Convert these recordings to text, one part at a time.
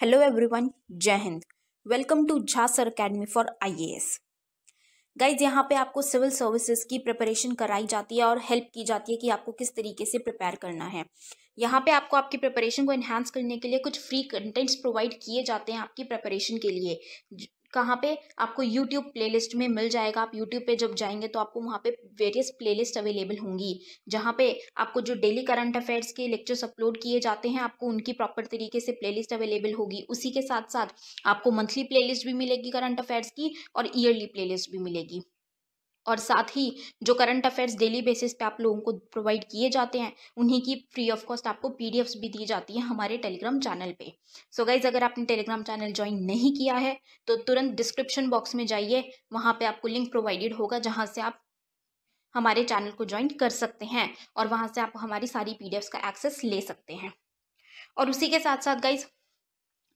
Hello everyone जय हिंद welcome to Jha sir academy for IAS guys यहाँ पे आपको सिविल सर्विसेज की प्रिपरेशन कराई जाती है और हेल्प की जाती है कि आपको किस तरीके से प्रिपेयर करना है यहाँ पे आपको आपकी प्रिपरेशन को एनहांस करने के लिए कुछ फ्री कंटेंट्स प्रोवाइड किए जाते हैं आपकी प्रिपरेशन के लिए कहाँ पे आपको यूट्यूब प्लेलिस्ट में मिल जाएगा आप यूट्यूब पे जब जाएंगे तो आपको वहाँ पे वेरियस प्लेलिस्ट अवेलेबल होंगी जहाँ पे आपको जो डेली करंट अफेयर्स के लेक्चर्स अपलोड किए जाते हैं आपको उनकी प्रॉपर तरीके से प्लेलिस्ट अवेलेबल होगी उसी के साथ साथ आपको मंथली प्लेलिस्ट भी मिलेगी करंट अफेयर्स की और ईयरली प्लेलिस्ट भी मिलेगी और साथ ही जो करंट अफेयर्स डेली बेसिस पे आप लोगों को प्रोवाइड किए जाते हैं उन्हीं की फ्री ऑफ कॉस्ट आपको पीडीएफ्स भी दी जाती हैं हमारे टेलीग्राम चैनल पे सो so गाइज अगर आपने टेलीग्राम चैनल ज्वाइन नहीं किया है तो तुरंत डिस्क्रिप्शन बॉक्स में जाइए वहाँ पर आपको लिंक प्रोवाइडेड होगा जहाँ से आप हमारे चैनल को ज्वाइन कर सकते हैं और वहाँ से आप हमारी सारी पी का एक्सेस ले सकते हैं और उसी के साथ साथ गाइज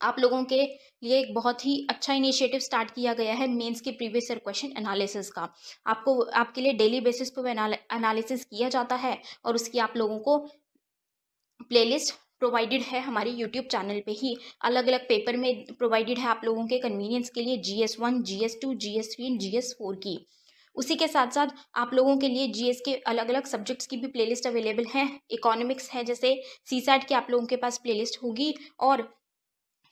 आप लोगों के लिए एक बहुत ही अच्छा इनिशिएटिव स्टार्ट किया गया है मेंस के प्रीवियस ईयर क्वेश्चन एनालिसिस का आपको आपके लिए डेली बेसिस पर एनालिसिस किया जाता है और उसकी आप लोगों को प्लेलिस्ट प्रोवाइडेड है हमारे यूट्यूब चैनल पे ही अलग अलग पेपर में प्रोवाइडेड है आप लोगों के कन्वीनियंस के लिए G S one G S two G S three and G S four की उसी के साथ साथ आप लोगों के लिए जीएस के अलग अलग सब्जेक्ट्स की भी प्लेलिस्ट अवेलेबल है इकोनॉमिक्स है जैसे सी सैट की आप लोगों के पास प्लेलिस्ट होगी और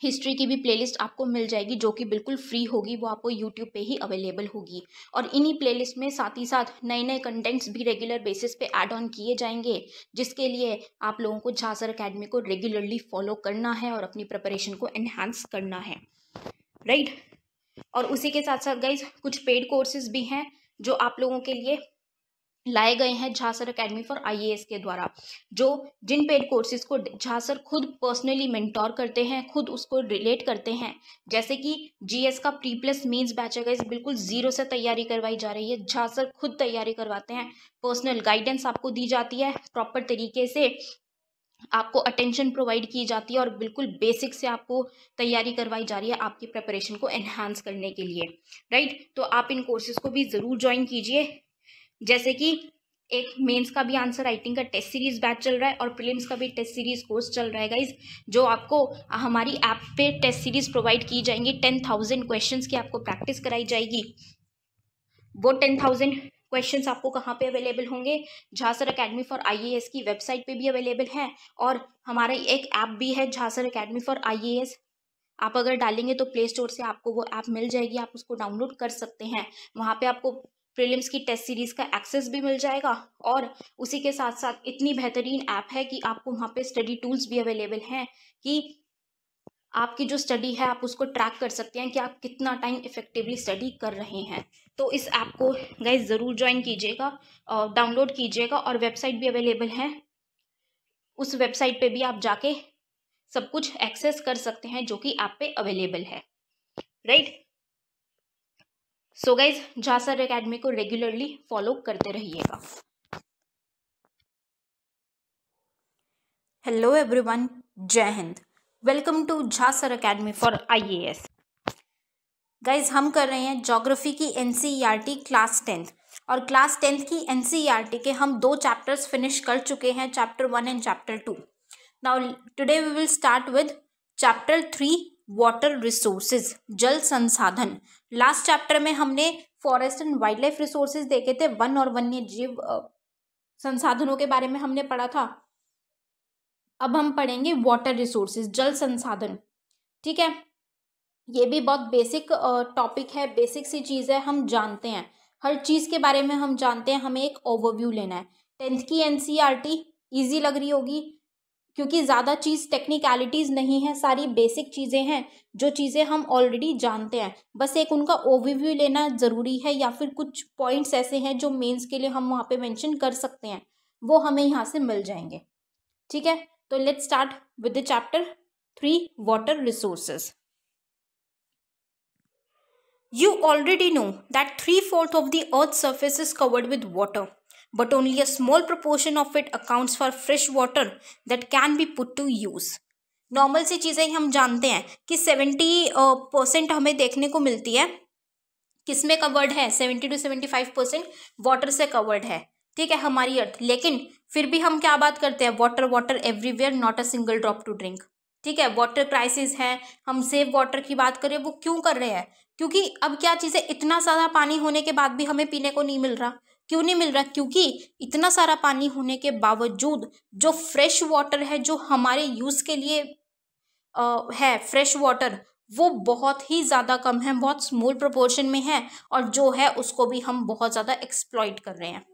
हिस्ट्री की भी प्लेलिस्ट आपको मिल जाएगी जो कि बिल्कुल फ्री होगी वो आपको यूट्यूब पे ही अवेलेबल होगी और इन्हीं प्लेलिस्ट में साथ ही साथ नए नए कंटेंट्स भी रेगुलर बेसिस पे ऐड ऑन किए जाएंगे जिसके लिए आप लोगों को झासर अकेडमी को रेगुलरली फॉलो करना है और अपनी प्रिपरेशन को एनहांस करना है राइट right? और उसी के साथ साथ गाइज कुछ पेड कोर्सेज भी हैं जो आप लोगों के लिए लाए गए हैं झांसर एकेडमी फॉर आईएएस के द्वारा जो जिन पेड कोर्सेज को झांसर खुद पर्सनली मेंटोर करते हैं खुद उसको रिलेट करते हैं जैसे कि जीएस का प्री प्लस मेन्स बैच है इस बिल्कुल जीरो से तैयारी करवाई जा रही है झांसर खुद तैयारी करवाते हैं पर्सनल गाइडेंस आपको दी जाती है प्रॉपर तरीके से आपको अटेंशन प्रोवाइड की जाती है और बिल्कुल बेसिक से आपको तैयारी करवाई जा रही है आपकी प्रेपरेशन को एनहांस करने के लिए राइट तो आप इन कोर्सेज को भी ज़रूर ज्वाइन कीजिए जैसे कि एक मेंस का भी आंसर राइटिंग का टेस्ट सीरीज बैच चल रहा है और प्रीलिम्स का भी टेस्ट सीरीज कोर्स चल रहा है गाइज जो आपको हमारी ऐप पे टेस्ट सीरीज प्रोवाइड की जाएंगी टेन थाउजेंड क्वेश्चन की आपको प्रैक्टिस कराई जाएगी वो टेन थाउजेंड क्वेश्चन आपको कहाँ पे अवेलेबल होंगे झांसर अकेडमी फॉर आई की वेबसाइट पे भी अवेलेबल है और हमारा एक ऐप भी है झांसर अकेडमी फॉर आई आप अगर डालेंगे तो प्ले स्टोर से आपको वो ऐप मिल जाएगी आप उसको डाउनलोड कर सकते हैं वहाँ पे आपको प्रीलिम्स की टेस्ट सीरीज़ का एक्सेस भी मिल जाएगा और उसी के साथ साथ इतनी बेहतरीन ऐप है कि आपको वहाँ पे स्टडी टूल्स भी अवेलेबल हैं कि आपकी जो स्टडी है आप उसको ट्रैक कर सकते हैं कि आप कितना टाइम इफेक्टिवली स्टडी कर रहे हैं तो इस ऐप को गए ज़रूर ज्वाइन कीजिएगा और डाउनलोड कीजिएगा और वेबसाइट भी अवेलेबल है उस वेबसाइट पर भी आप जाके सब कुछ एक्सेस कर सकते हैं जो कि ऐप पे अवेलेबल है right so guys Jha sir academy को रेगुलरली फॉलो करते रहिएगा हेलो एवरीवन जय हिंद welcome to Jha sir academy for IAS guys हम कर रहे हैं जोग्राफी की एनसीईआरटी क्लास टेंथ और क्लास टेंथ की एनसीईआरटी e के हम दो चैप्टर्स फिनिश कर चुके हैं chapter one and chapter two now today we will start with chapter three water resources जल संसाधन लास्ट चैप्टर में हमने forest and wild life resources देखे थे वन और वन्य जीव संसाधनों के बारे में हमने पढ़ा था अब हम पढ़ेंगे वाटर रिसोर्सेज जल संसाधन ठीक है ये भी बहुत बेसिक टॉपिक है बेसिक सी चीज़ है हम जानते हैं हर चीज़ के बारे में हम जानते हैं हमें एक ओवरव्यू लेना है टेंथ की एन इजी टी लग रही होगी क्योंकि ज़्यादा चीज़ टेक्निकलिटीज़ नहीं है सारी बेसिक चीज़ें हैं जो चीज़ें हम ऑलरेडी जानते हैं बस एक उनका ओवरव्यू लेना ज़रूरी है या फिर कुछ पॉइंट्स ऐसे हैं जो मेंस के लिए हम वहाँ पे मेंशन कर सकते हैं वो हमें यहाँ से मिल जाएंगे ठीक है तो let's start with the chapter three water resources you already know that three fourth of the earth surface is covered with water but only a small proportion of it accounts for fresh water that can be put to use. Normal सी चीज़ें ही हम जानते हैं कि seventy percent हमें देखने को मिलती है किसमें कवर्ड है seventy two seventy five percent water से कवर्ड है ठीक है हमारी अर्थ लेकिन फिर भी हम क्या बात करते हैं water water everywhere not a single drop to drink ठीक है वाटर क्राइसिस है हम सेव वाटर की बात करें वो क्यों कर रहे हैं क्योंकि अब क्या चीज़ है इतना ज़्यादा पानी होने के बाद भी हमें पीने को नहीं मिल रहा क्यों नहीं मिल रहा क्योंकि इतना सारा पानी होने के बावजूद जो फ्रेश वाटर है जो हमारे यूज़ के लिए आ, है फ्रेश वाटर वो बहुत ही ज़्यादा कम है बहुत स्मॉल प्रपोर्शन में है और जो है उसको भी हम बहुत ज़्यादा एक्सप्लॉइट कर रहे हैं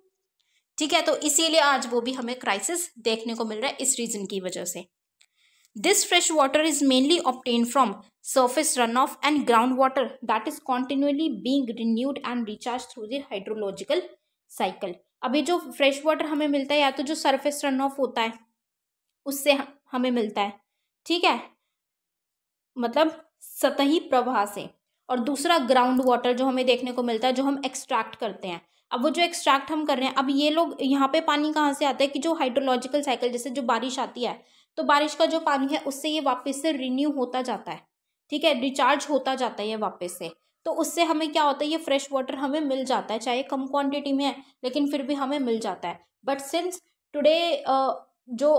ठीक है तो इसीलिए आज वो भी हमें क्राइसिस देखने को मिल रहा है इस रीज़न की वजह से This fresh water is mainly from surface run off and ground water that is continuously being renewed and recharge through hydrological cycle अभी जो फ्रेश वाटर हमें मिलता है या तो जो सरफेस रन ऑफ होता है उससे हमें मिलता है ठीक है मतलब सतही प्रवाह से और दूसरा ग्राउंड वाटर जो हमें देखने को मिलता है जो हम एक्सट्रैक्ट करते हैं अब वो जो एक्सट्रैक्ट हम कर रहे हैं अब ये लोग यहाँ पे पानी कहाँ से आता है कि जो हाइड्रोलॉजिकल साइकिल जैसे जो बारिश आती है तो बारिश का जो पानी है उससे ये वापस से रिन्यू होता जाता है ठीक है रिचार्ज होता जाता है ये वापस से तो उससे हमें क्या होता है ये फ्रेश वाटर हमें मिल जाता है चाहे कम क्वांटिटी में है लेकिन फिर भी हमें मिल जाता है बट सिंस टुडे जो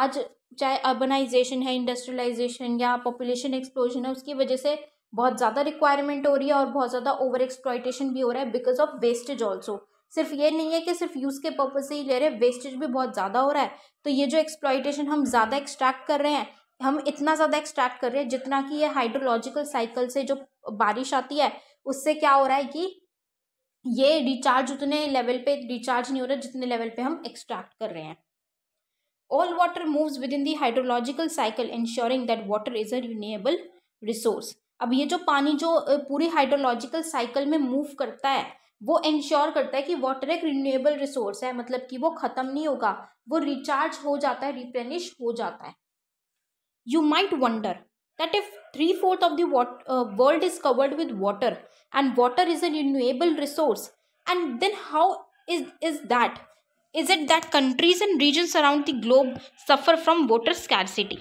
आज चाहे अर्बनाइजेशन है इंडस्ट्रियलाइजेशन या पॉपुलेशन एक्सप्लोजन है उसकी वजह से बहुत ज़्यादा रिक्वायरमेंट हो रही है और बहुत ज़्यादा ओवर एक्सप्लाइटेशन भी हो रहा है बिकॉज ऑफ वेस्टेज ऑल्सो सिर्फ ये नहीं है कि सिर्फ यूज़ के पर्पज़ से ही ले रहे वेस्टेज भी बहुत ज़्यादा हो रहा है तो ये जो एक्सप्लाइटेशन हम ज़्यादा एक्सट्रैक्ट कर रहे हैं हम इतना ज़्यादा एक्सट्रैक्ट कर रहे हैं जितना कि ये हाइड्रोलॉजिकल साइकिल से जो बारिश आती है उससे क्या हो रहा है कि ये रिचार्ज उतने लेवल पे रिचार्ज नहीं हो रहा जितने लेवल पे हम एक्सट्रैक्ट कर रहे हैं all water moves within the hydrological cycle ensuring that water is a renewable resource अब ये जो पानी जो पूरी हाइड्रोलॉजिकल साइकिल में मूव करता है वो इंश्योर करता है कि वाटर एक रिन्यूएबल रिसोर्स है मतलब कि वो ख़त्म नहीं होगा वो रिचार्ज हो जाता है रिप्लेनिश हो जाता है You might wonder that if three fourth of the wat- uh, world is covered with water and water is a renewable resource, and then how is, is that? Is it that countries and regions around the globe suffer from water scarcity?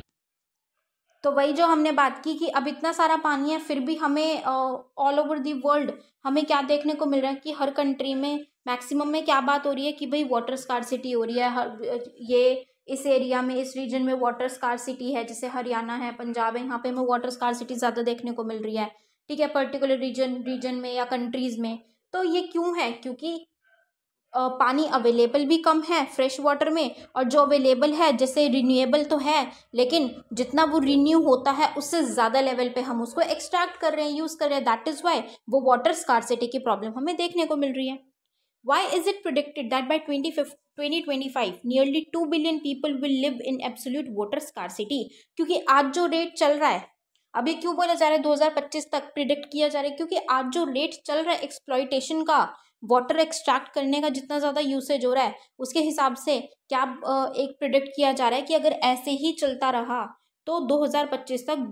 तो वही जो हमने बात की कि अब इतना सारा पानी है फिर भी हमें ऑल ओवर दी वर्ल्ड हमें क्या देखने को मिल रहा है कि हर कंट्री में मैक्सिमम में क्या बात हो रही है कि भाई वाटर स्कार सिटी हो रही है हर ये इस एरिया में इस रीजन में वाटर स्कार सिटी है जैसे हरियाणा है पंजाब है यहाँ पे हमें वाटर स्कार सिटी ज़्यादा देखने को मिल रही है ठीक है पर्टिकुलर रीजन रीजन में या कंट्रीज़ में तो ये क्यों है क्योंकि पानी अवेलेबल भी कम है फ्रेश वाटर में और जो अवेलेबल है जैसे रिन्यूएबल तो है लेकिन जितना वो रिन्यू होता है उससे ज़्यादा लेवल पे हम उसको एक्सट्रैक्ट कर रहे हैं यूज़ कर रहे हैं दैट इज़ वाई वो वाटर स्कारसिटी की प्रॉब्लम हमें देखने को मिल रही है Why is it predicted that by 2025 nearly 2 billion people will live in absolute water scarcity? क्योंकि आज जो रेट चल रहा है अभी क्यों बोला जा रहा है 2025 तक प्रिडिक्ट किया जा रहा है क्योंकि आज जो रेट चल रहा है एक्सप्लॉयटेशन का वाटर एक्सट्रैक्ट करने का जितना ज़्यादा यूसेज हो रहा है उसके हिसाब से क्या एक प्रिडिक्ट किया जा रहा है कि अगर ऐसे ही चलता रहा तो 2025 तक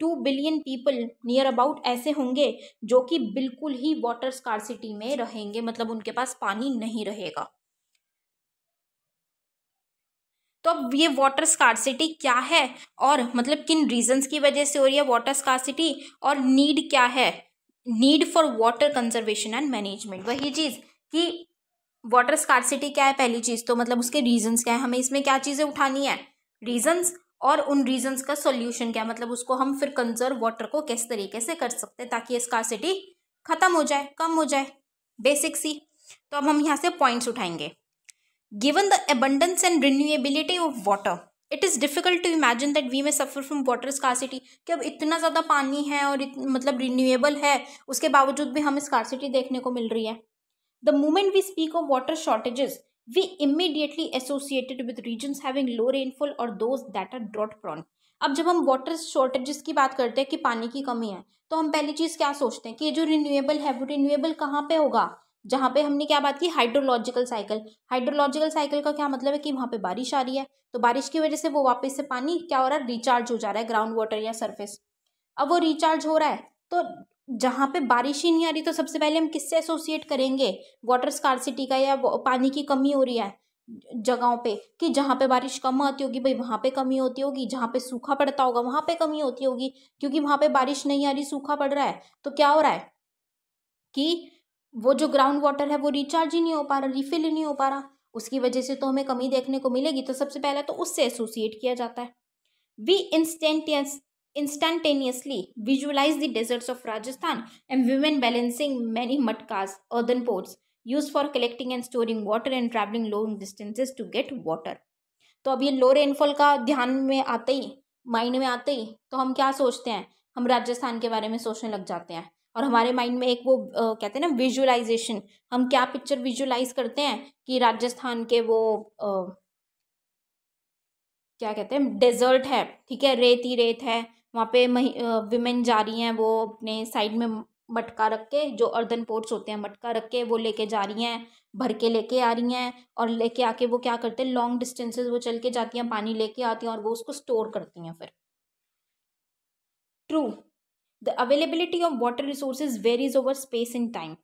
two billion people near about ऐसे होंगे जो कि बिल्कुल ही वाटर स्कारसिटी में रहेंगे मतलब उनके पास पानी नहीं रहेगा तो अब ये वाटर स्कारसिटी क्या है और मतलब किन रीजंस की वजह से हो रही है वाटर स्कारसिटी और नीड क्या है need for water conservation and management वही चीज़ कि वाटर स्कारसिटी क्या है पहली चीज़ तो मतलब उसके रीजंस क्या है हमें इसमें क्या चीज़ें उठानी है रीजंस और उन रीजंस का सॉल्यूशन क्या मतलब उसको हम फिर कंजर्व वाटर को किस तरीके से कर सकते हैं ताकि सिटी ख़त्म हो जाए कम हो जाए बेसिक सी तो अब हम यहाँ से पॉइंट्स उठाएंगे given the abundance and renewability of water it is difficult to imagine that we may suffer from water सिटी कि अब इतना ज़्यादा पानी है और इत, मतलब रिन्यूएबल है उसके बावजूद भी हमें सिटी देखने को मिल रही है the moment we speak of water shortages we immediately associated with region having low rainfall और those that are drought prone अब जब हम वाटर शॉर्टेजेस की बात करते हैं कि पानी की कमी है तो हम पहली चीज़ क्या सोचते हैं कि ये जो रिन्यूएबल है वो रिन्यूएबल कहाँ पे होगा जहाँ पे हमने क्या बात की हाइड्रोलॉजिकल साइकिल हाइड्रोलॉजिकल साइकिल का क्या मतलब है कि वहाँ पे बारिश आ रही है तो बारिश की वजह से वो वापस से पानी क्या हो रहा है रिचार्ज हो जा रहा है ग्राउंड वाटर या सरफेस अब वो रिचार्ज हो रहा है तो जहाँ पे बारिश ही नहीं आ रही तो सबसे पहले हम किससे एसोसिएट करेंगे वाटर स्कारसिटी का या पानी की कमी हो रही है जगहों पे कि जहाँ पे बारिश कम आती होगी भाई वहाँ पे कमी होती होगी जहाँ पे सूखा पड़ता होगा वहाँ पे कमी होती होगी क्योंकि वहाँ पे बारिश नहीं आ रही सूखा पड़ रहा है तो क्या हो रहा है कि वो जो ग्राउंड वाटर है वो रिचार्ज ही नहीं हो पा रहा रिफिल ही नहीं हो पा रहा उसकी वजह से तो हमें कमी देखने को मिलेगी तो सबसे पहले तो उससे एसोसिएट किया जाता है we instantaneously Instantaneously visualize the deserts of Rajasthan and women balancing many matkas, earthen pots, used for collecting and storing water and traveling long distances to get water. तो अब ये लो रेनफॉल का ध्यान में आते ही माइंड में आते ही तो हम क्या सोचते हैं हम राजस्थान के बारे में सोचने लग जाते हैं और हमारे माइंड में एक वो आ, कहते हैं ना विजुअलाइजेशन हम क्या पिक्चर विजुअलाइज करते हैं कि राजस्थान के वो आ, क्या कहते हैं डेजर्ट है ठीक है रेत ही रेत है वहाँ पे मही विमेन जा रही हैं वो अपने साइड में मटका रख के जो अर्दन पोर्ट्स होते हैं मटका रख के वो लेके जा रही हैं भर के लेके आ रही हैं और लेके आके वो क्या करते हैं लॉन्ग डिस्टेंसेस वो चल के जाती हैं पानी लेके आती हैं और वो उसको स्टोर करती हैं फिर through the availability of water resources varies over space in time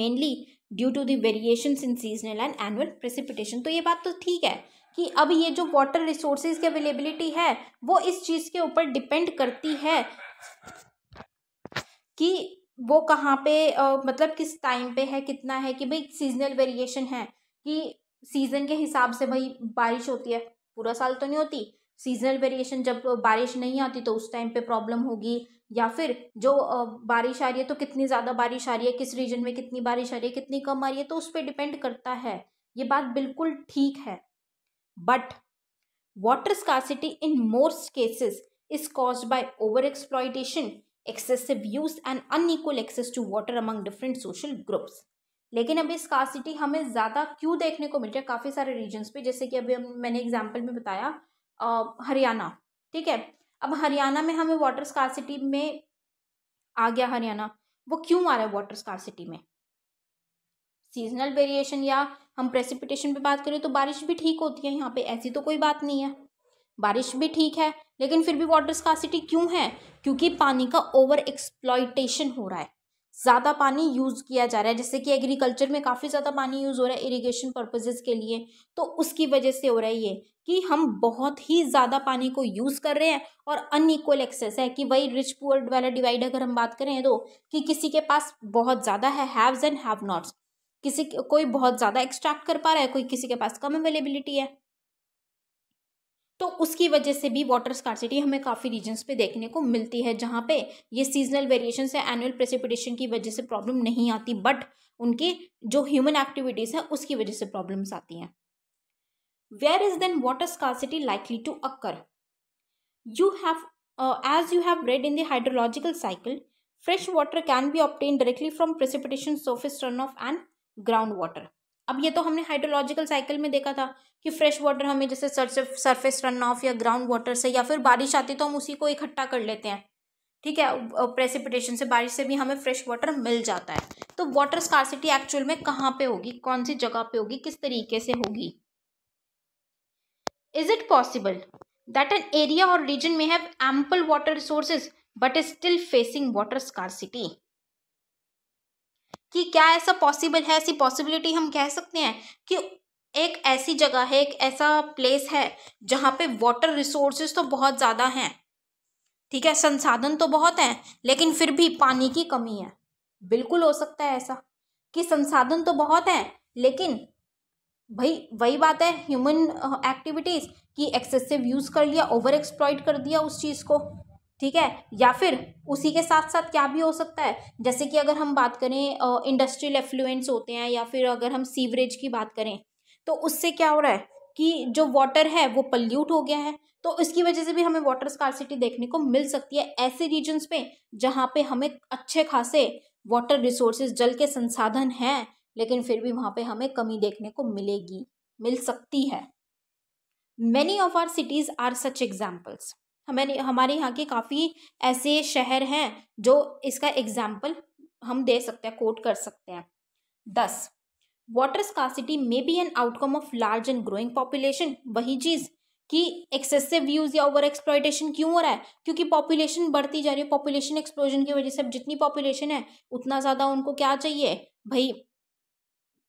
mainly due to the variation in seasonal and annual precipitation तो ये बात तो ठीक है कि अब ये जो वाटर रिसोर्सेज की अवेलेबिलिटी है वो इस चीज़ के ऊपर डिपेंड करती है कि वो कहाँ पे आ, मतलब किस टाइम पे है कितना है कि भाई सीजनल वेरिएशन है कि सीज़न के हिसाब से भाई बारिश होती है पूरा साल तो नहीं होती सीजनल वेरिएशन जब बारिश नहीं आती तो उस टाइम पे प्रॉब्लम होगी या फिर जो बारिश आ रही है तो कितनी ज़्यादा बारिश आ रही है किस रीजन में कितनी बारिश आ रही है कितनी कम आ रही है तो उस पर डिपेंड करता है ये बात बिल्कुल ठीक है But water scarcity in most cases is caused by overexploitation, excessive use and unequal access to water among different social groups. लेकिन अभी स्कासिटी हमें ज़्यादा क्यों देखने को मिल रहा है काफ़ी सारे रीजन्स पे जैसे कि अभी मैंने एग्जांपल में बताया हरियाणा ठीक है अब हरियाणा में हमें वाटर स्कासिटी में आ गया हरियाणा वो क्यों आ रहा है वाटर स्कासिटी में सीजनल वेरिएशन या हम प्रेसिपिटेशन पे बात करें तो बारिश भी ठीक होती है यहाँ पे ऐसी तो कोई बात नहीं है बारिश भी ठीक है लेकिन फिर भी वाटर स्कासिटी क्यों है क्योंकि पानी का ओवर एक्सप्लॉयटेशन हो रहा है ज़्यादा पानी यूज़ किया जा रहा है जैसे कि एग्रीकल्चर में काफ़ी ज़्यादा पानी यूज़ हो रहा है इरीगेशन पर्पजेज़ के लिए तो उसकी वजह से हो रहा है ये कि हम बहुत ही ज़्यादा पानी को यूज़ कर रहे हैं और अनइक्वल एक्सेस है कि वही रिच पुअर वाला डिवाइड अगर हम बात करें तो कि किसी के पास बहुत ज़्यादा है हैव्स एंड हैव नॉट्स किसी कोई बहुत ज़्यादा एक्सट्रैक्ट कर पा रहा है कोई किसी के पास कम अवेलेबिलिटी है तो उसकी वजह से भी वाटर स्कारसिटी हमें काफ़ी रीजन्स पे देखने को मिलती है जहाँ पे ये सीजनल वेरिएशन से एनुअल प्रेसिपिटेशन की वजह से प्रॉब्लम नहीं आती बट उनके जो ह्यूमन एक्टिविटीज़ हैं उसकी वजह से प्रॉब्लम्स आती हैं where is then water scarcity likely to occur you have as you have read in the hydrological cycle water can be obtained directly from precipitation precipitation run off and ground water अब ये तो हमने hydrological cycle में देखा था कि fresh water हमें जैसे सरफेस रन ऑफ या ग्राउंड वाटर से या फिर बारिश आती तो हम उसी को इकट्ठा कर लेते हैं ठीक है प्रेसिपिटेशन से बारिश से भी हमें फ्रेश वाटर मिल जाता है तो वाटर स्कारसिटी एक्चुअल में कहाँ पे होगी कौन सी जगह पे होगी किस तरीके से होगी is it possible that an area और रीजन में have ample water resources but is still facing water scarcity कि क्या ऐसा पॉसिबल है ऐसी पॉसिबिलिटी हम कह सकते हैं कि एक ऐसी जगह है एक ऐसा प्लेस है जहाँ पे वाटर रिसोर्सेज तो बहुत ज़्यादा हैं ठीक है संसाधन तो बहुत हैं लेकिन फिर भी पानी की कमी है बिल्कुल हो सकता है ऐसा कि संसाधन तो बहुत हैं लेकिन भाई वही बात है ह्यूमन एक्टिविटीज़ की एक्सेसिव यूज़ कर लिया ओवर एक्सप्लॉयड कर दिया उस चीज़ को ठीक है या फिर उसी के साथ साथ क्या भी हो सकता है जैसे कि अगर हम बात करें इंडस्ट्रियल एफ्लुएंस होते हैं या फिर अगर हम सीवरेज की बात करें तो उससे क्या हो रहा है कि जो वाटर है वो पल्यूट हो गया है तो इसकी वजह से भी हमें वाटर स्कारसिटी देखने को मिल सकती है ऐसे रीजन्स पे जहाँ पे हमें अच्छे खासे वाटर रिसोर्सेज जल के संसाधन हैं लेकिन फिर भी वहाँ पे हमें कमी देखने को मिलेगी मिल सकती है many of our cities are such examples हमें हमारे यहाँ के काफ़ी ऐसे शहर हैं जो इसका एग्जाम्पल हम दे सकते हैं कोट कर सकते हैं thus water scarcity may be an outcome of large and growing population वही चीज़ कि एक्सेसिव यूज या ओवर एक्सप्लॉयटेशन क्यों हो रहा है क्योंकि पॉपुलेशन बढ़ती जा रही है पॉपुलेशन एक्सप्लोजन की वजह से अब जितनी पॉपुलेशन है उतना ज़्यादा उनको क्या चाहिए भाई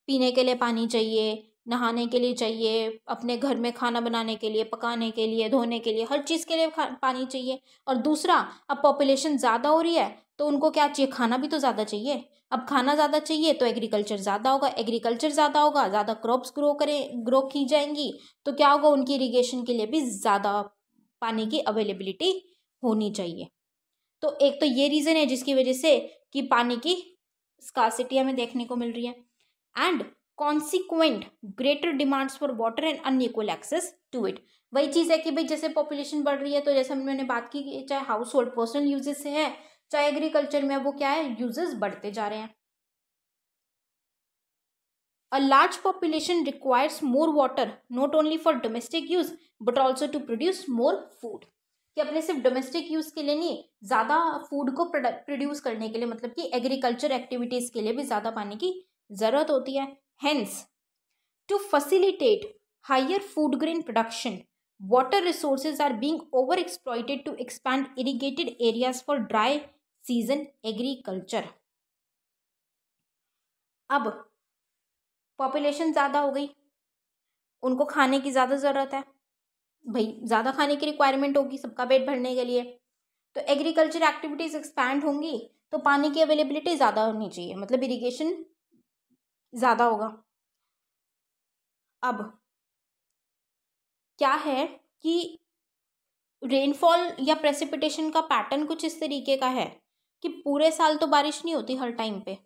पीने के लिए पानी चाहिए नहाने के लिए चाहिए अपने घर में खाना बनाने के लिए पकाने के लिए धोने के लिए हर चीज़ के लिए पानी चाहिए और दूसरा अब पॉपुलेशन ज़्यादा हो रही है तो उनको क्या चाहिए खाना भी तो ज़्यादा चाहिए अब खाना ज़्यादा चाहिए तो एग्रीकल्चर ज़्यादा होगा एग्रीकल्चर ज़्यादा होगा ज़्यादा क्रॉप्स ग्रो करें ग्रो की जाएंगी तो क्या होगा उनकी इरीगेशन के लिए भी ज़्यादा पानी की अवेलेबिलिटी होनी चाहिए तो एक तो ये रीज़न है जिसकी वजह से कि पानी की स्कासिटी हमें देखने को मिल रही है and consequent greater demands for water and unequal access to it वही चीज़ है कि भाई जैसे पॉपुलेशन बढ़ रही है तो जैसे मैंने बात की चाहे हाउस होल्ड पर्सनल यूजेस से है चाहे एग्रीकल्चर में वो क्या है यूजेस बढ़ते जा रहे हैं a large population requires more water not only for domestic use but also to produce more food कि अपने सिर्फ डोमेस्टिक यूज़ के लिए नहीं ज़्यादा फूड को प्रोड्यूस करने के लिए मतलब कि एग्रीकल्चर एक्टिविटीज़ के लिए भी ज़्यादा पानी की ज़रूरत होती है Hence, to facilitate higher food grain production, water resources are being overexploited to expand irrigated areas for dry season agriculture. ab population zyada ho gayi unko khane ki zyada zarurat hai bhai zyada khane ki requirement hogi sabka pet bharne ke liye to agriculture activities expand hongi तो पानी की availability ज़्यादा होनी चाहिए मतलब irrigation ज़्यादा होगा अब क्या है कि रेनफॉल या प्रेसिपिटेशन का पैटर्न कुछ इस तरीके का है कि पूरे साल तो बारिश नहीं होती हर टाइम पे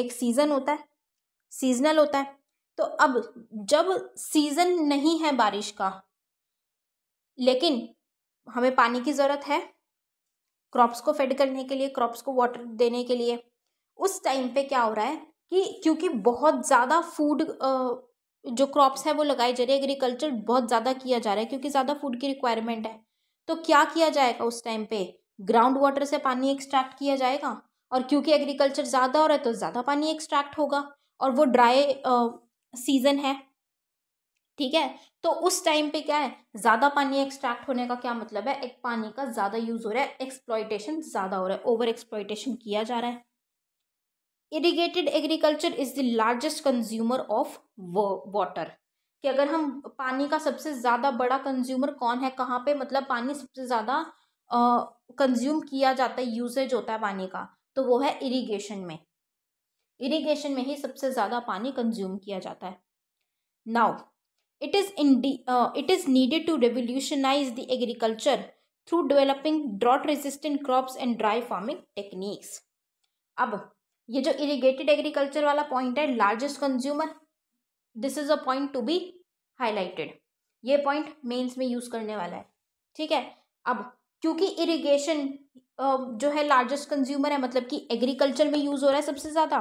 एक सीज़न होता है सीजनल होता है तो अब जब सीज़न नहीं है बारिश का लेकिन हमें पानी की ज़रूरत है क्रॉप्स को फेड करने के लिए क्रॉप्स को वाटर देने के लिए उस टाइम पे क्या हो रहा है कि क्योंकि बहुत ज़्यादा फूड जो क्रॉप्स हैं वो लगाए जा रहे हैं एग्रीकल्चर बहुत ज़्यादा किया जा रहा है क्योंकि ज़्यादा फूड की रिक्वायरमेंट है तो क्या किया जाएगा उस टाइम पे ग्राउंड वाटर से पानी एक्सट्रैक्ट किया जाएगा और क्योंकि एग्रीकल्चर ज़्यादा हो रहा है तो ज़्यादा पानी एक्सट्रैक्ट होगा और वो ड्राई सीज़न है ठीक है तो उस टाइम पे क्या है ज़्यादा पानी एक्सट्रैक्ट होने का क्या मतलब है एक पानी का ज़्यादा यूज़ हो रहा है एक्सप्लॉयटेशन ज़्यादा हो रहा है ओवर एक्सप्लॉयटेशन किया जा रहा है irrigated agriculture is the largest consumer of water कि अगर हम पानी का सबसे ज़्यादा बड़ा कंज्यूमर कौन है कहाँ पे मतलब पानी सबसे ज़्यादा कंज्यूम किया जाता है यूजेज होता है पानी का तो वो है इरिगेशन में इरिगेशन में ही सबसे ज़्यादा पानी कंज्यूम किया जाता है now it is in it is needed to revolutionise the agriculture through developing drought resistant crops and dry farming techniques अब ये जो इरिगेटेड एग्रीकल्चर वाला पॉइंट है largest consumer this is a point to be highlighted ये point mains में use करने वाला है ठीक है अब क्योंकि इरिगेशन जो है लार्जेस्ट कंज्यूमर है मतलब कि एग्रीकल्चर में यूज हो रहा है सबसे ज़्यादा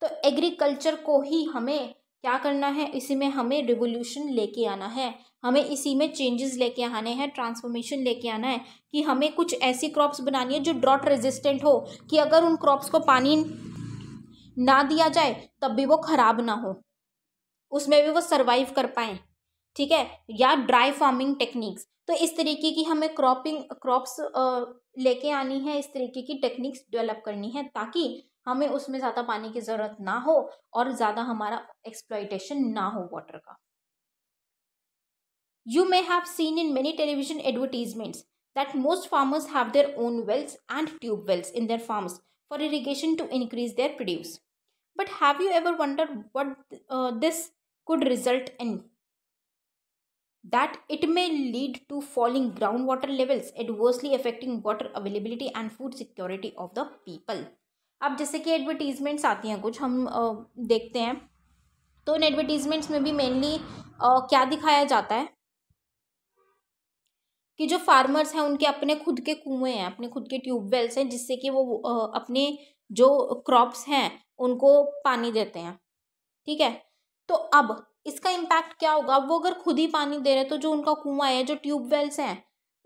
तो एग्रीकल्चर को ही हमें क्या करना है इसी में हमें रिवोल्यूशन लेके आना है हमें इसी में चेंजेस लेके आने हैं ट्रांसफॉर्मेशन लेके आना है कि हमें कुछ ऐसी क्रॉप्स बनानी है जो ड्रॉट रेजिस्टेंट हो कि अगर उन क्रॉप्स को पानी ना दिया जाए तब भी वो खराब ना हो उसमें भी वो सर्वाइव कर पाए ठीक है या ड्राई फार्मिंग टेक्निक्स तो इस तरीके की हमें क्रॉपिंग क्रॉप्स लेके आनी है इस तरीके की टेक्निक्स डेवलप करनी है ताकि हमें उसमें ज़्यादा पानी की ज़रूरत ना हो और ज़्यादा हमारा एक्सप्लाइटेशन ना हो वाटर का you may have seen in many television advertisements that most farmers have their own wells and tube wells in their farms for irrigation to increase their produce But have you ever wondered what uh, this could result in? That it may lead to falling groundwater levels, adversely affecting water availability and food security of the people. अब जैसे कि advertisements आती हैं कुछ हम uh, देखते हैं तो उन एडवर्टीज़मेंट्स में भी मेनली uh, क्या दिखाया जाता है कि जो फार्मर्स हैं उनके अपने खुद के कुएँ हैं अपने खुद के ट्यूबवेल्स हैं जिससे कि वो अपने जो क्रॉप्स हैं उनको पानी देते हैं ठीक है तो अब इसका इम्पैक्ट क्या होगा अब वो अगर खुद ही पानी दे रहे हैं तो जो उनका कुआं है जो ट्यूबवेल्स हैं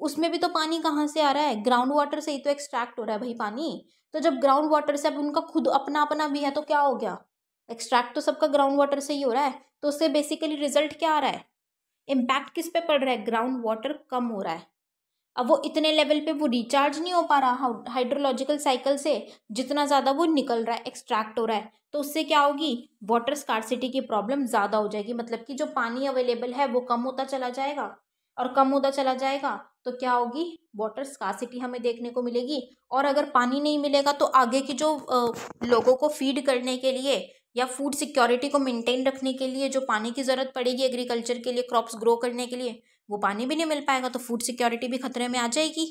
उसमें भी तो पानी कहाँ से आ रहा है ग्राउंड वाटर से ही तो एक्सट्रैक्ट हो रहा है भाई पानी तो जब ग्राउंड वाटर से अब उनका खुद अपना अपना भी है तो क्या हो गया एक्सट्रैक्ट तो सबका ग्राउंड वाटर से ही हो रहा है तो उससे बेसिकली रिजल्ट क्या आ रहा है इम्पैक्ट किस पे पड़ रहा है ग्राउंड वाटर कम हो रहा है अब वो इतने लेवल पे वो रिचार्ज नहीं हो पा रहा हाइड्रोलॉजिकल साइकिल से जितना ज़्यादा वो निकल रहा है एक्सट्रैक्ट हो रहा है तो उससे क्या होगी वाटर स्कारसिटी की प्रॉब्लम ज़्यादा हो जाएगी मतलब कि जो पानी अवेलेबल है वो कम होता चला जाएगा और कम होता चला जाएगा तो क्या होगी वाटर स्कारसिटी हमें देखने को मिलेगी और अगर पानी नहीं मिलेगा तो आगे की जो लोगों को फीड करने के लिए या फूड सिक्योरिटी को मेंटेन रखने के लिए जो पानी की ज़रूरत पड़ेगी एग्रीकल्चर के लिए क्रॉप्स ग्रो करने के लिए वो पानी भी नहीं मिल पाएगा तो फूड सिक्योरिटी भी खतरे में आ जाएगी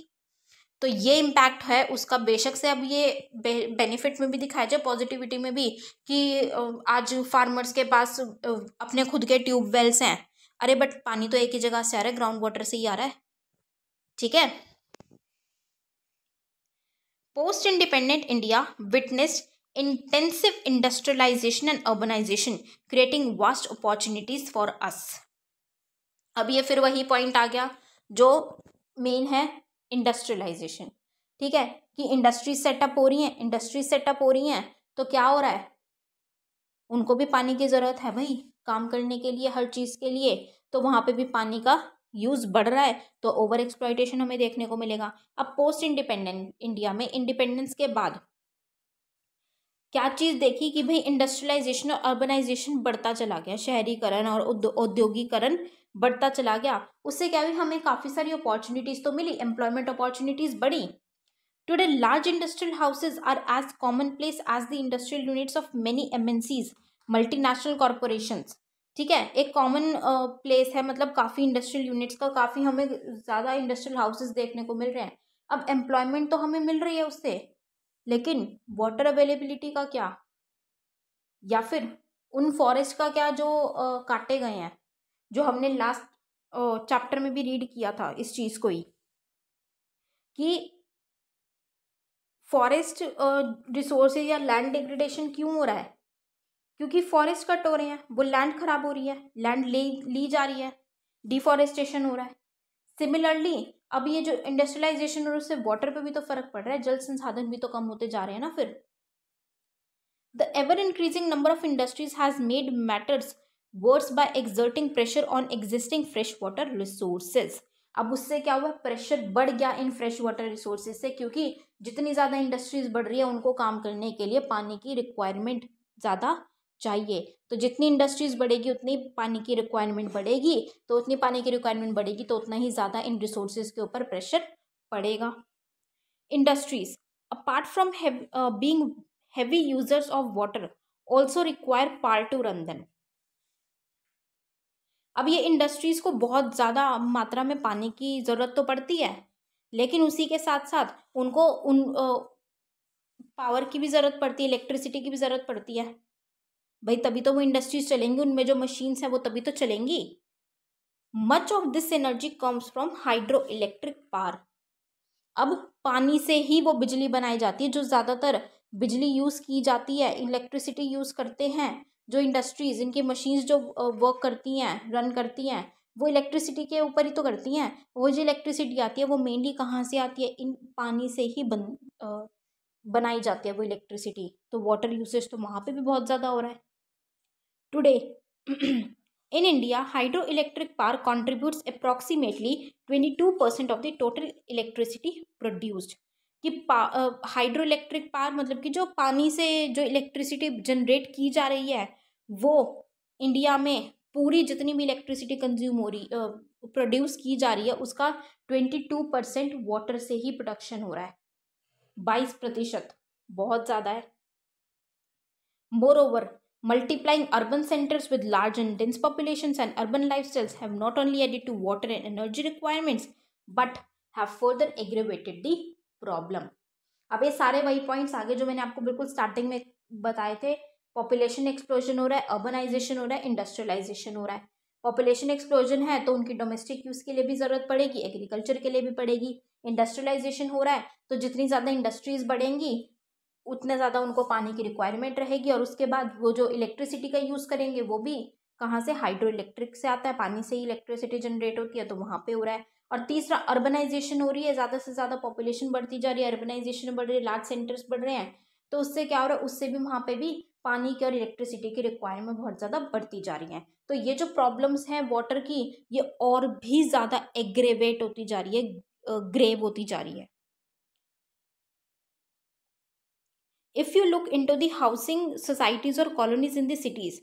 तो ये इम्पैक्ट है उसका बेशक से अब ये बे, बेनिफिट में भी दिखाया जाए पॉजिटिविटी में भी कि आज फार्मर्स के पास अपने खुद के ट्यूबवेल्स हैं अरे बट पानी तो एक ही जगह से आ रहा है ग्राउंड वाटर से ही आ रहा है ठीक है post independent India witnessed intensive industrialisation and urbanisation creating vast opportunities for us अब ये फिर वही पॉइंट आ गया जो मेन है इंडस्ट्रियलाइजेशन ठीक है कि इंडस्ट्री सेटअप हो रही है इंडस्ट्री सेटअप हो रही है तो क्या हो रहा है उनको भी पानी की ज़रूरत है भाई काम करने के लिए हर चीज़ के लिए तो वहां पे भी पानी का यूज़ बढ़ रहा है तो ओवर एक्सप्लाइटेशन हमें देखने को मिलेगा अब पोस्ट इंडिपेंडेंट इंडिया में इंडिपेंडेंस के बाद क्या चीज़ देखी कि भाई इंडस्ट्रियलाइजेशन और अर्बनाइजेशन बढ़ता चला गया शहरीकरण और औद्योगिकरण उद्द, बढ़ता चला गया उससे क्या हुई हमें काफ़ी सारी अपॉर्चुनिटीज़ तो मिली एम्प्लॉयमेंट अपॉर्चुनिटीज़ बढ़ी today large industrial houses are as commonplace as the industrial units of many MNCs multinational corporations ठीक है एक कॉमन प्लेस है मतलब काफ़ी इंडस्ट्रियल यूनिट्स का काफ़ी हमें ज़्यादा इंडस्ट्रियल हाउसेज देखने को मिल रहे हैं अब एम्प्लॉयमेंट तो हमें मिल रही है उससे लेकिन वाटर अवेलेबिलिटी का क्या या फिर उन फॉरेस्ट का क्या जो आ, काटे गए हैं जो हमने लास्ट चैप्टर में भी रीड किया था इस चीज़ को ही कि फॉरेस्ट रिसोर्सेज या लैंड डिग्रेडेशन क्यों हो रहा है क्योंकि फॉरेस्ट कट हो रहे हैं वो लैंड खराब हो रही है लैंड ले ली जा रही है डिफॉरेस्टेशन हो रहा है सिमिलरली अब ये जो इंडस्ट्रियलाइजेशन और उससे वाटर पे भी तो फर्क पड़ रहा है जल संसाधन भी तो कम होते जा रहे हैं ना फिर the ever increasing number of industries has made matters worse by exerting pressure on existing fresh water resources अब उससे क्या हुआ प्रेशर बढ़ गया इन फ्रेश वाटर रिसोर्सेज से क्योंकि जितनी ज़्यादा इंडस्ट्रीज बढ़ रही है उनको काम करने के लिए पानी की रिक्वायरमेंट ज़्यादा चाहिए तो जितनी इंडस्ट्रीज बढ़ेगी उतनी पानी की रिक्वायरमेंट बढ़ेगी तो उतनी पानी की रिक्वायरमेंट बढ़ेगी तो उतना ही ज़्यादा इन रिसोर्सेज के ऊपर प्रेशर पड़ेगा industries apart from being heavy users of water also require power to run them अब ये इंडस्ट्रीज़ को बहुत ज़्यादा मात्रा में पानी की ज़रूरत तो पड़ती है लेकिन उसी के साथ साथ उनको उन पावर की भी ज़रूरत पड़ती है इलेक्ट्रिसिटी की भी ज़रूरत पड़ती है भाई तभी तो वो इंडस्ट्रीज चलेंगी उनमें जो मशीन्स हैं वो तभी तो चलेंगी much of this energy comes from hydro electric power अब पानी से ही वो बिजली बनाई जाती है जो ज़्यादातर बिजली यूज़ की जाती है इलेक्ट्रिसिटी यूज़ करते हैं जो इंडस्ट्रीज़ इनकी मशीन्स जो वर्क करती हैं रन करती हैं वो इलेक्ट्रिसिटी के ऊपर ही तो करती हैं वो जो इलेक्ट्रिसिटी आती है वो मेनली कहाँ से आती है इन पानी से ही बन बनाई जाती है वो इलेक्ट्रिसिटी तो वाटर यूसेज तो वहाँ पे भी बहुत ज़्यादा हो रहा है today in India hydro electric power contributes approximately twenty two percent of the total electricity produced कि हाइड्रो इलेक्ट्रिक पावर मतलब कि जो पानी से जो इलेक्ट्रिसिटी जनरेट की जा रही है वो इंडिया में पूरी जितनी भी इलेक्ट्रिसिटी कंज्यूम हो रही प्रोड्यूस की जा रही है उसका ट्वेंटी टू परसेंट वाटर से ही प्रोडक्शन हो रहा है बाईस प्रतिशत बहुत ज़्यादा है moreover multiplying urban centres with large and dense population and urban life styles have not only added to water and energy requirements but have further aggravated the problem अब ये सारे वही पॉइंट्स आगे जो मैंने आपको बिल्कुल स्टार्टिंग में बताए थे पॉपुलेशन एक्सप्लोजन हो रहा है अर्बनाइजेशन हो रहा है इंडस्ट्रियलाइजेशन हो रहा है पॉपुलेशन एक्सप्लोजन है तो उनकी डोमेस्टिक यूज़ के लिए भी ज़रूरत पड़ेगी एग्रीकल्चर के लिए भी पड़ेगी इंडस्ट्रियलाइजेशन हो रहा है तो जितनी ज़्यादा इंडस्ट्रीज़ बढ़ेंगी उतना ज़्यादा उनको पानी की रिक्वायरमेंट रहेगी और उसके बाद वो जो इलेक्ट्रिसिटी का यूज़ करेंगे वो भी कहाँ से हाइड्रो इलेक्ट्रिक से आता है पानी से ही इलेक्ट्रिसिटी जनरेट होती है तो वहाँ पर हो रहा है और तीसरा अर्बनाइजेशन हो रही है ज़्यादा से ज़्यादा पॉपुलेशन बढ़ती जा रही है अर्बनाइजेशन बढ़ रही है लार्ज सेंटर्स बढ़ रहे हैं तो उससे क्या हो रहा है उससे भी वहाँ पर भी पानी की और इलेक्ट्रिसिटी की रिक्वायरमेंट बहुत ज़्यादा बढ़ती जा रही है तो ये जो प्रॉब्लम्स हैं वाटर की ये और भी ज़्यादा एग्रेवेट होती जा रही है ग्रेव होती जा रही है if you look into housing societies और colonies in cities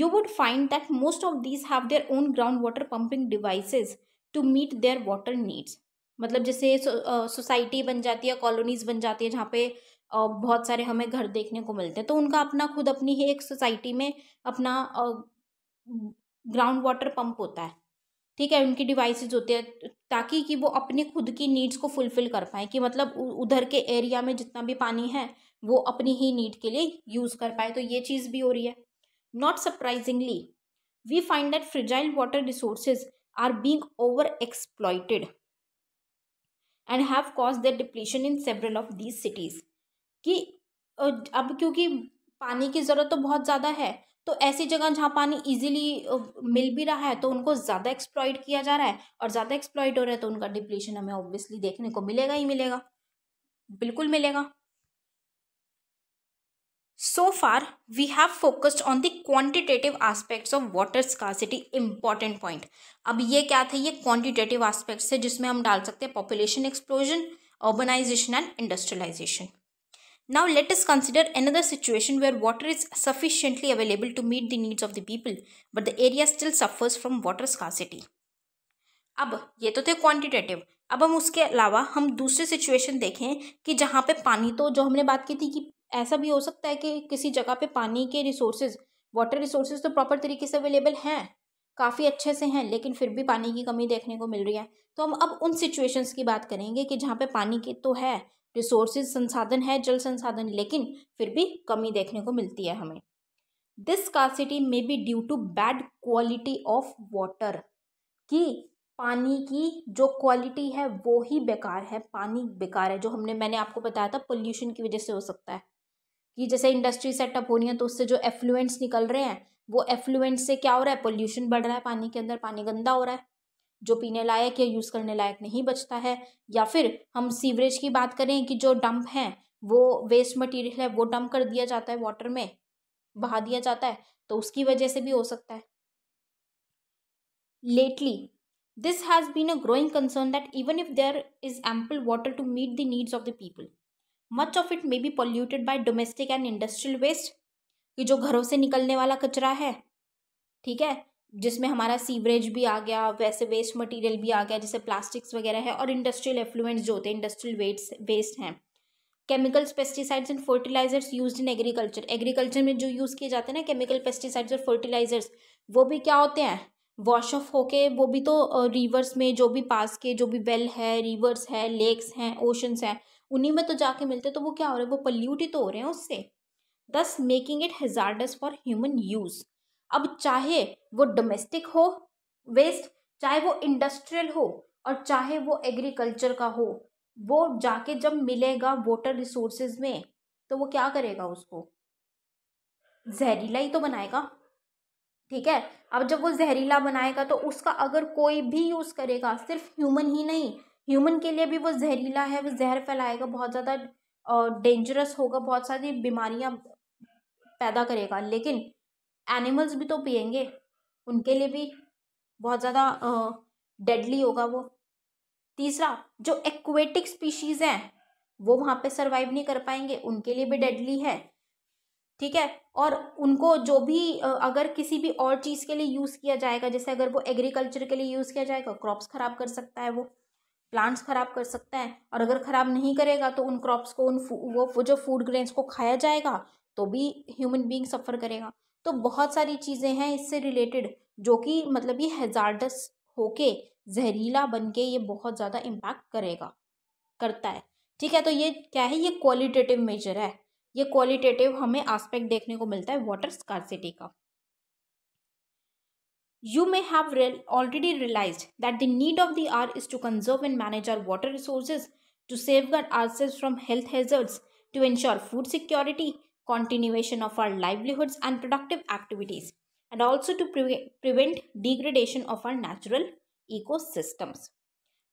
you would find that most of these have their own ground water pumping devices to meet their water needs मतलब जैसे सोसाइटी बन जाती है कॉलोनीज बन जाती है जहाँ पे बहुत सारे हमें घर देखने को मिलते हैं तो उनका अपना खुद अपनी ही एक सोसाइटी में अपना ग्राउंड वाटर पंप होता है ठीक है उनकी डिवाइसेस होती है ताकि कि वो अपने खुद की नीड्स को फुलफिल कर पाए कि मतलब उधर के एरिया में जितना भी पानी है वो अपनी ही नीड के लिए यूज़ कर पाए तो ये चीज़ भी हो रही है not surprisingly we find that fragile water resources are being over exploited and have cause the depletion in several of these cities कि अब क्योंकि पानी की ज़रूरत तो बहुत ज़्यादा है तो ऐसी जगह जहाँ पानी इजीली मिल भी रहा है तो उनको ज़्यादा एक्सप्लॉयट किया जा रहा है और ज़्यादा एक्सप्लॉयट हो रहा है तो उनका डिप्लेशन हमें ऑब्वियसली देखने को मिलेगा ही मिलेगा बिल्कुल मिलेगा so far we have focused on the quantitative aspects of water scarcity important point अब ये क्या थे ये क्वान्टिटेटिव आस्पेक्ट्स है जिसमें हम डाल सकते हैं population explosion urbanisation and industrialisation Now let us consider another situation where water is sufficiently available to meet the needs of the people, but the area still suffers from water scarcity. अब ये तो थे quantitative अब हम उसके अलावा हम दूसरे सिचुएशन देखें कि जहाँ पे पानी तो जो हमने बात की थी कि ऐसा भी हो सकता है कि किसी जगह पे पानी के रिसोर्सेज वाटर रिसोर्सेज तो प्रॉपर तरीके से अवेलेबल हैं काफ़ी अच्छे से हैं लेकिन फिर भी पानी की कमी देखने को मिल रही है तो हम अब उन सिचुएशंस की बात करेंगे कि जहाँ पे पानी की तो है रिसोर्सेज संसाधन है जल संसाधन लेकिन फिर भी कमी देखने को मिलती है हमें this scarcity may be due to bad quality of water कि पानी की जो क्वालिटी है वो ही बेकार है पानी बेकार है जो हमने मैंने आपको बताया था पोल्यूशन की वजह से हो सकता है कि जैसे इंडस्ट्री सेटअप रही है तो उससे जो एफ्लुएंट्स निकल रहे हैं वो एफ्लुएंट्स से क्या हो रहा है पोल्यूशन बढ़ रहा है पानी के अंदर पानी गंदा हो रहा है जो पीने लायक या यूज़ करने लायक नहीं बचता है या फिर हम सीवरेज की बात करें कि जो डंप हैं वो वेस्ट मटेरियल है वो डंप कर दिया जाता है वाटर में बहा दिया जाता है तो उसकी वजह से भी हो सकता है lately this has been a growing concern that even if there is ample water to meet the needs of the people much of it may be polluted by domestic and industrial waste कि जो घरों से निकलने वाला कचरा है ठीक है जिसमें हमारा सीवरेज भी आ गया वैसे वेस्ट मटेरियल भी आ गया जैसे प्लास्टिक्स वगैरह है और इंडस्ट्रियल एफ्लुएंट्स जो होते हैं इंडस्ट्रियल वेट्स वेस्ट हैं chemicals pesticides and fertilisers use in agriculture agriculture में जो यूज़ किए जाते हैं ना केमिकल पेस्टिसाइड्स और फर्टिलाइजर्स वो भी क्या होते हैं वॉश ऑफ होके वो भी तो रिवर्स में जो भी पास के जो भी वेल है रिवर्स है लेक्स हैं ओशंस हैं उन्हीं में तो जाके मिलते तो वो क्या हो रहे हैं वो पल्यूट ही तो हो रहे हैं उससे thus making it hazardous for human use अब चाहे वो डोमेस्टिक हो वेस्ट चाहे वो इंडस्ट्रियल हो और चाहे वो एग्रीकल्चर का हो वो जाके जब मिलेगा वाटर रिसोर्सेज में तो वो क्या करेगा उसको जहरीला ही तो बनाएगा ठीक है अब जब वो जहरीला बनाएगा तो उसका अगर कोई भी यूज़ करेगा सिर्फ ह्यूमन ही नहीं ह्यूमन के लिए भी वो जहरीला है वो जहर फैलाएगा बहुत ज़्यादा डेंजरस होगा बहुत सारी बीमारियाँ पैदा करेगा लेकिन एनिमल्स भी तो पियेंगे उनके लिए भी बहुत ज़्यादा डेडली होगा वो तीसरा जो एक्वेटिक स्पीशीज़ हैं वो वहाँ पे सरवाइव नहीं कर पाएंगे उनके लिए भी डेडली है ठीक है और उनको जो भी अगर किसी भी और चीज़ के लिए यूज़ किया जाएगा जैसे अगर वो एग्रीकल्चर के लिए यूज़ किया जाएगा क्रॉप्स ख़राब कर सकता है वो प्लांट्स ख़राब कर सकता है और अगर ख़राब नहीं करेगा तो उन क्रॉप्स को उन वो जो फूड ग्रेन्स को खाया जाएगा तो भी ह्यूमन बींग सफ़र करेगा तो बहुत सारी चीज़ें हैं इससे रिलेटेड जो कि मतलब ये हेजार्डस होके जहरीला बन के ये बहुत ज़्यादा इम्पैक्ट करेगा करता है ठीक है तो ये क्या है ये क्वालिटेटिव मेजर है ये क्वालिटेटिव हमें आस्पेक्ट देखने को मिलता है वाटर स्कॉसिटी का you may have already realise that the need of the hour is to conserve and manage our water resources to safeguard our from health hazards to ensure food security continuation of our livelihoods and productive activities and also to pre prevent degradation of our natural ecosystems.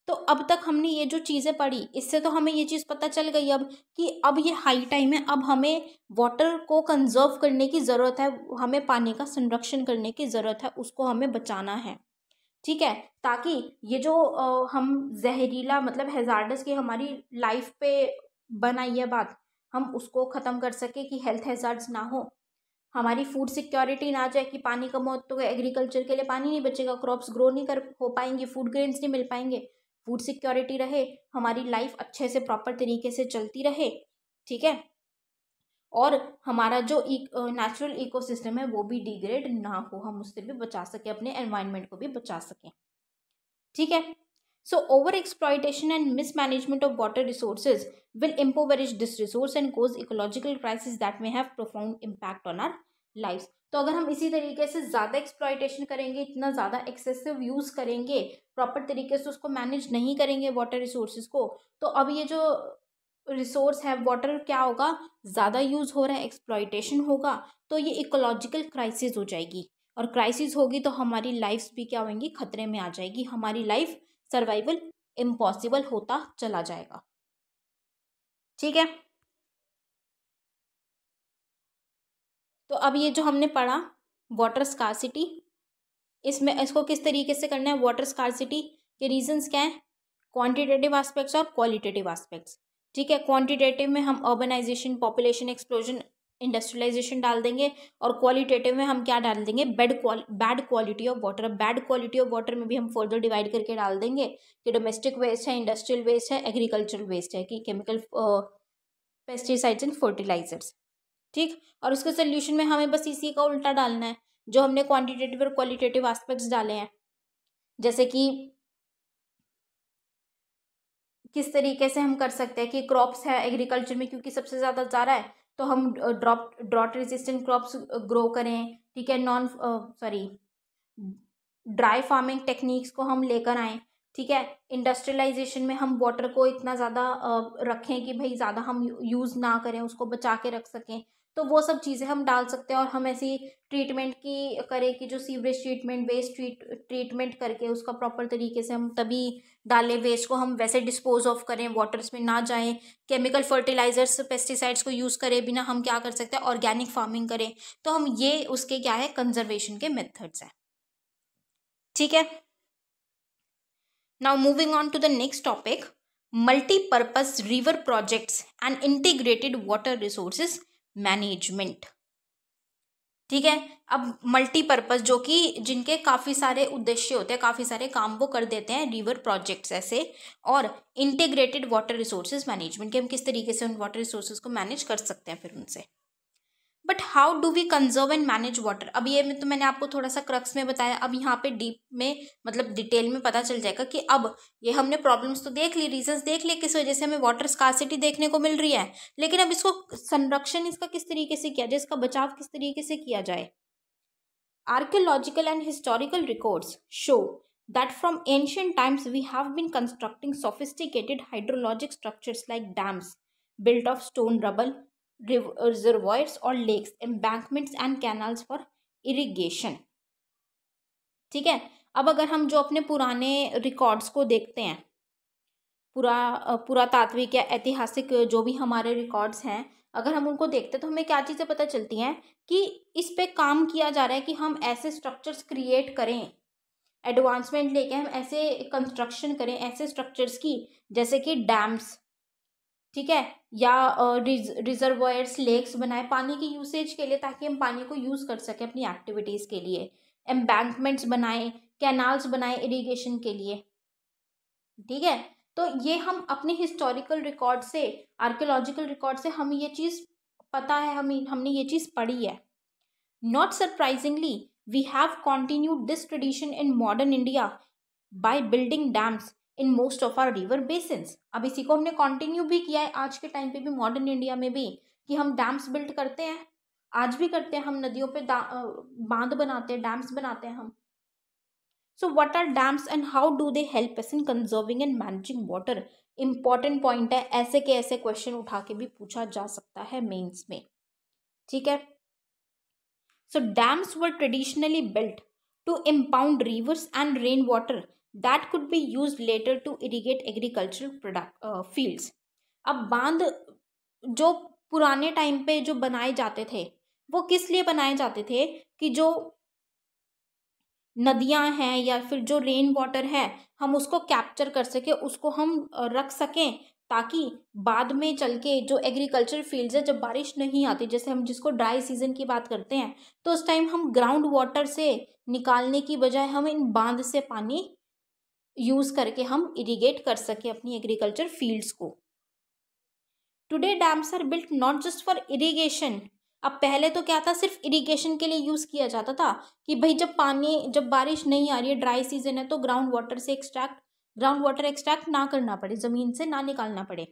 तो अब तक हमने ये जो चीज़ें पढ़ी इससे तो हमें ये चीज़ पता चल गई अब कि अब ये हाई टाइम है अब हमें वाटर को कंजर्व करने की ज़रूरत है हमें पानी का संरक्षण करने की ज़रूरत है उसको हमें बचाना है ठीक है ताकि ये जो आ, हम जहरीला मतलब हेजार्डस की हमारी लाइफ पे बनाई है बात हम उसको ख़त्म कर सकें कि हेल्थ हैज़ार्ड्स ना हो हमारी फूड सिक्योरिटी ना जाए कि पानी कम हो तो एग्रीकल्चर के लिए पानी नहीं बचेगा क्रॉप्स ग्रो नहीं कर हो पाएंगे फूड ग्रेन्स नहीं मिल पाएंगे फूड सिक्योरिटी रहे हमारी लाइफ अच्छे से प्रॉपर तरीके से चलती रहे ठीक है और हमारा जो नेचुरल इकोसिस्टम है वो भी डिग्रेड ना हो हम उससे भी बचा सकें अपने एनवायरनमेंट को भी बचा सकें ठीक है So overexploitation and mismanagement of water resources will impoverish this resource and cause ecological crisis that may have profound impact on our lives. तो अगर हम इसी तरीके से ज़्यादा एक्सप्लॉयटेशन करेंगे इतना ज़्यादा एक्सेसिव यूज़ करेंगे प्रॉपर तरीके से उसको मैनेज नहीं करेंगे वाटर रिसोर्सेज को तो अब ये जो रिसोर्स है वाटर क्या होगा ज़्यादा यूज़ हो रहा है एक्सप्लॉयटेशन होगा तो ये इकोलॉजिकल क्राइसिस हो जाएगी और क्राइसिस होगी तो हमारी लाइफ भी क्या होंगी खतरे में आ जाएगी हमारी लाइफ सर्वाइवल इम्पॉसिबल होता चला जाएगा ठीक है तो अब ये जो हमने पढ़ा वाटर स्कारसिटी इसमें इसको किस तरीके से करना है वाटर स्कारसिटी के रीजंस क्या हैं क्वांटिटेटिव आस्पेक्ट्स और क्वालिटेटिव आस्पेक्ट्स ठीक है क्वांटिटेटिव में हम अर्बनाइजेशन पॉपुलेशन एक्सप्लोजन इंडस्ट्रियलाइजेशन डाल देंगे और क्वालिटेटिव में हम क्या डाल देंगे bad bad quality of water अब बैड क्वालिटी ऑफ वाटर में भी हम फर्दर डिवाइड करके डाल देंगे कि डोमेस्टिक वेस्ट है इंडस्ट्रियल वेस्ट है एग्रीकल्चरल वेस्ट है कि केमिकल पेस्टिसाइड्स एंड फर्टिलाइजर्स ठीक और उसके सोल्यूशन में हमें बस इसी का उल्टा डालना है जो हमने क्वान्टिटेटिव और क्वालिटेटिव आस्पेक्ट्स डाले हैं जैसे कि किस तरीके से हम कर सकते हैं कि क्रॉप्स है एग्रीकल्चर में क्योंकि सबसे ज़्यादा जा रहा है तो हम drop drought resistant crops grow करें ठीक है non sorry dry farming techniques को हम लेकर आएँ ठीक है इंडस्ट्रियलाइजेशन में हम वाटर को इतना ज़्यादा रखें कि भाई ज़्यादा हम यूज़ ना करें उसको बचा के रख सकें तो वो सब चीज़ें हम डाल सकते हैं और हम ऐसी ट्रीटमेंट की करें कि जो sewerage treatment waste treat treatment करके उसका प्रॉपर तरीके से हम तभी डालें वेस्ट को हम वैसे डिस्पोज ऑफ करें वाटर्स में ना जाएं केमिकल फर्टिलाइजर्स पेस्टिसाइड्स को यूज़ करें बिना हम क्या कर सकते हैं ऑर्गेनिक फार्मिंग करें तो हम ये उसके क्या है कंजर्वेशन के मेथड्स हैं ठीक है now moving on to the next topic multipurpose river projects and integrated water resources management ठीक है अब मल्टीपर्पज़ जो कि जिनके काफ़ी सारे उद्देश्य होते हैं काफ़ी सारे काम वो कर देते हैं रिवर प्रोजेक्ट्स ऐसे और इंटीग्रेटेड वाटर रिसोर्सेज मैनेजमेंट के हम किस तरीके से उन वाटर रिसोर्सेज को मैनेज कर सकते हैं फिर उनसे but how do we conserve and manage water अब ये तो मैंने आपको थोड़ा सा क्रक्स में बताया अब यहाँ पे डीप में मतलब डिटेल में पता चल जाएगा कि अब ये हमने प्रॉब्लम्स तो देख ली रीजंस देख लिए किस वजह से हमें वाटर स्कासिटी देखने को मिल रही है लेकिन अब इसको संरक्षण इसका किस तरीके से किया जाए इसका बचाव किस तरीके से किया जाए archaeological and historical records show that from ancient times we have been constructing sophisticated hydrologic structure like dams built of stone rubble reservoirs और lakes embankments and canals for irrigation ठीक है अब अगर हम जो अपने पुराने रिकॉर्ड्स को देखते हैं पूरा पुरातात्विक या ऐतिहासिक जो भी हमारे रिकॉर्ड्स हैं अगर हम उनको देखते हैं तो हमें क्या चीज़ें पता चलती हैं कि इस पे काम किया जा रहा है कि हम ऐसे स्ट्रक्चर्स क्रिएट करें एडवांसमेंट लेके हम ऐसे कंस्ट्रक्शन करें ऐसे स्ट्रक्चर्स की जैसे कि डैम्स ठीक है या रिजर्वयर्स लेक्स बनाए पानी की यूसेज के लिए ताकि हम पानी को यूज़ कर सकें अपनी एक्टिविटीज़ के लिए एम्बैंकमेंट्स बनाए कैनाल्स बनाए इरीगेशन के लिए ठीक है तो ये हम अपने हिस्टोरिकल रिकॉर्ड से आर्कियोलॉजिकल रिकॉर्ड से हम ये चीज़ पता है हम हमने ये चीज़ पढ़ी है not surprisingly we have continued this tradition in modern India by building dams in most of our river basins अब इसी को हमने कंटिन्यू भी किया है आज के टाइम पे भी मॉडर्न इंडिया में भी कि हम डैम्स बिल्ड करते हैं आज भी करते हैं हम नदियों पे बांध बनाते हैं डैम्स बनाते हैं हम so what are dams and how do they help us in conserving and managing water important point है ऐसे के ऐसे क्वेश्चन उठा के भी पूछा जा सकता है मेन्स में ठीक है so dams were traditionally built to impound rivers and rain water that could be use later to irrigate agriculture product fields अब बांध जो पुराने टाइम पे जो बनाए जाते थे वो किस लिए बनाए जाते थे कि जो नदियां हैं या फिर जो रेन वाटर है हम उसको कैप्चर कर सके उसको हम रख सकें ताकि बाद में चल के जो एग्रीकल्चर फील्ड्स है जब बारिश नहीं आती जैसे हम जिसको ड्राई सीजन की बात करते हैं तो उस टाइम हम ग्राउंड वाटर से निकालने की बजाय हम इन बांध से पानी यूज़ करके हम इरीगेट कर सकें अपनी एग्रीकल्चर फील्ड्स को today dams are built not just for irrigation अब पहले तो क्या था सिर्फ इरीगेशन के लिए यूज़ किया जाता था कि भाई जब पानी जब बारिश नहीं आ रही है ड्राई सीजन है तो ग्राउंड वाटर से एक्सट्रैक्ट ग्राउंड वाटर एक्सट्रैक्ट ना करना पड़े ज़मीन से ना निकालना पड़े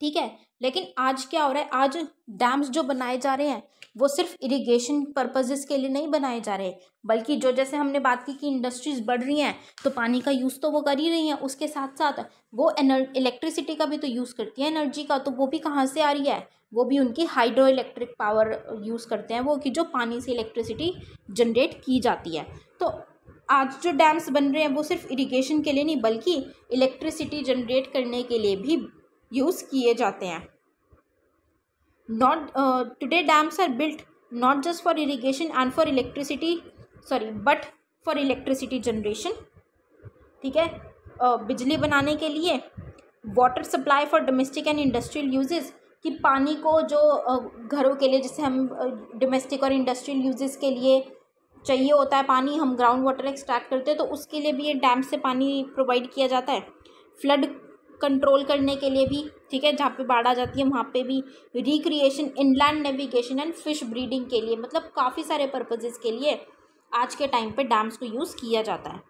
ठीक है लेकिन आज क्या हो रहा है आज डैम्स जो बनाए जा रहे हैं वो सिर्फ इरिगेशन पर्पजेस के लिए नहीं बनाए जा रहे बल्कि जो जैसे हमने बात की कि इंडस्ट्रीज़ बढ़ रही हैं तो पानी का यूज़ तो वो कर ही रही हैं उसके साथ साथ वो इलेक्ट्रिसिटी का भी तो यूज़ करती है एनर्जी का तो वो भी कहाँ से आ रही है वो भी उनकी हाइड्रो इलेक्ट्रिक पावर यूज़ करते हैं वो कि जो पानी से इलेक्ट्रिसिटी जनरेट की जाती है तो आज जो डैम्स बन रहे हैं वो सिर्फ इरिगेशन के लिए नहीं बल्कि इलेक्ट्रिसिटी जनरेट करने के लिए भी यूज़ किए जाते हैं not today dams are built not just for irrigation and for electricity sorry but for electricity generation ठीक है uh, बिजली बनाने के लिए water supply for domestic and industrial uses कि पानी को जो uh, घरों के लिए जैसे हम डोमेस्टिक uh, और इंडस्ट्रियल यूजेस के लिए चाहिए होता है पानी हम ग्राउंड वाटर एक्सट्रैक्ट करते हैं तो उसके लिए भी ये डैम से पानी प्रोवाइड किया जाता है फ्लड कंट्रोल करने के लिए भी ठीक है जहाँ पे बाढ़ आ जाती है वहाँ पे भी recreation inland navigation and fish breeding के लिए मतलब काफ़ी सारे पर्पजेज़ के लिए आज के टाइम पे डैम्स को यूज़ किया जाता है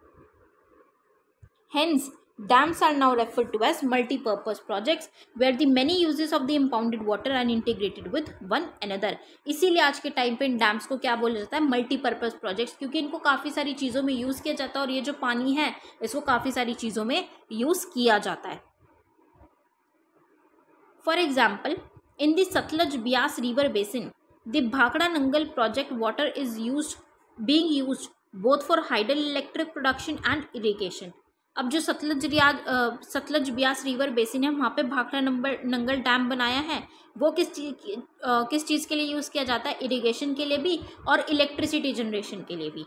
hence dams are now refer to as multipurpose projects projects where the many uses of the impounded water are integrated with one another इसीलिए आज के टाइम पे इन डैम्स को क्या बोला जाता है मल्टीपर्पज़ प्रोजेक्ट्स क्योंकि इनको काफ़ी सारी चीज़ों में यूज़ किया जाता है और ये जो पानी है इसको काफ़ी सारी चीज़ों में यूज़ किया जाता है example in in Sutlej Beas river basin the Bhakra Nangal project water is use being use both for hydel electric production and irrigation अब जो सतलज रियाज सतलज ब्यास रिवर बेसिन है वहाँ पे भाखड़ा नंबर नंगल डैम बनाया है वो किस चीज़ किस चीज़ के लिए यूज़ किया जाता है इरीगेशन के लिए भी और इलेक्ट्रिसिटी जनरेशन के लिए भी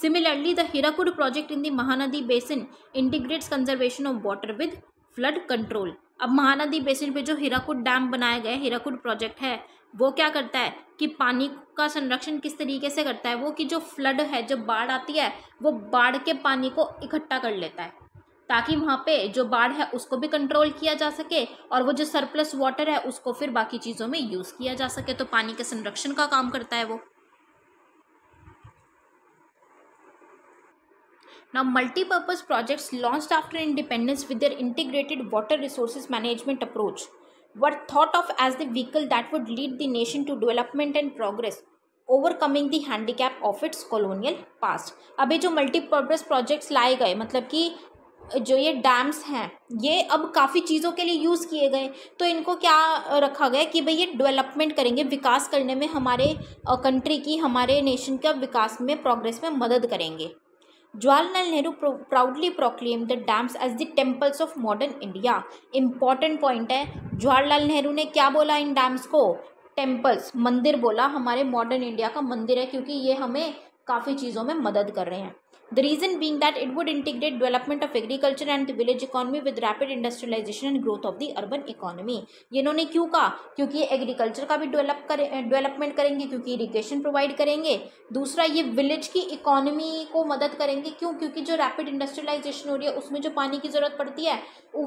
similarly the Hirakud project in the Mahanadi basin integrates conservation of water with flood control अब महानदी बेसिन पे जो हीराकुट डैम बनाया गया हीराकुट प्रोजेक्ट है वो क्या करता है कि पानी का संरक्षण किस तरीके से करता है वो कि जो फ्लड है जो बाढ़ आती है वो बाढ़ के पानी को इकट्ठा कर लेता है ताकि वहाँ पे जो बाढ़ है उसको भी कंट्रोल किया जा सके और वो जो सरप्लस वाटर है उसको फिर बाकी चीज़ों में यूज़ किया जा सके तो पानी के संरक्षण का काम करता है वो Now, multi-purpose projects launched after independence with their integrated water resources management approach were thought of as the vehicle that would lead the nation to development and progress overcoming the handicap of its colonial past अभी जो multi-purpose projects लाए गए मतलब कि जो ये dams हैं ये अब काफ़ी चीज़ों के लिए यूज़ किए गए तो इनको क्या रखा गया कि भाई ये डेवलपमेंट करेंगे विकास करने में हमारे कंट्री की हमारे नेशन का विकास में प्रोग्रेस में मदद करेंगे Jawaharlal Nehru pro proudly proclaimed the dams as the temples of modern India. Important point है Jawaharlal Nehru ने क्या बोला इन dams को temples मंदिर बोला हमारे modern India का मंदिर है क्योंकि ये हमें काफ़ी चीज़ों में मदद कर रहे हैं The reason being that it would integrate development of agriculture and the village economy with rapid industrialization and growth of the urban economy. इन्होंने क्यों कहा क्योंकि ये एग्रीकल्चर का भी डेवलप करें डेवलपमेंट करेंगे क्योंकि इरीगेशन प्रोवाइड करेंगे दूसरा ये विलेज की इकोनॉमी को मदद करेंगे क्यों क्योंकि जो रैपिड इंडस्ट्रियलाइजेशन हो रही है उसमें जो पानी की ज़रूरत पड़ती है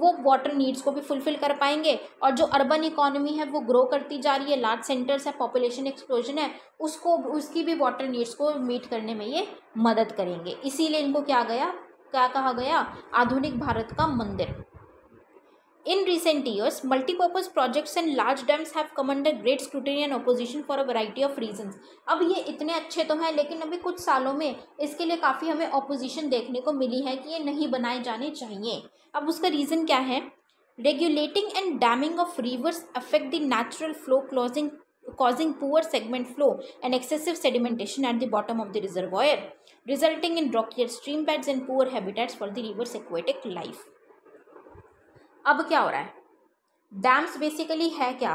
वो वाटर नीड्स को भी फुलफिल कर पाएंगे और जो अर्बन इकोनॉमी है वो ग्रो करती जा रही है लार्ज सेंटर्स है पॉपुलेशन एक्सप्लोजन है उसको उसकी भी वाटर नीड्स को मीट करने में ये मदद करेंगे इसीलिए इनको क्या गया क्या कहा गया आधुनिक भारत का मंदिर in recent years multipurpose projects and large dams have come under great scrutiny and opposition for a variety of reason अब ये इतने अच्छे तो हैं लेकिन अभी कुछ सालों में इसके लिए काफ़ी हमें ऑपोजिशन देखने को मिली है कि ये नहीं बनाए जाने चाहिए अब उसका रीज़न क्या है regulating and damming of rivers affect the natural flow closing causing poor segment flow and excessive sedimentation at the bottom of the reservoir resulting in rockier stream beds and poor habitats for the river's aquatic life अब क्या हो रहा है dams basically है क्या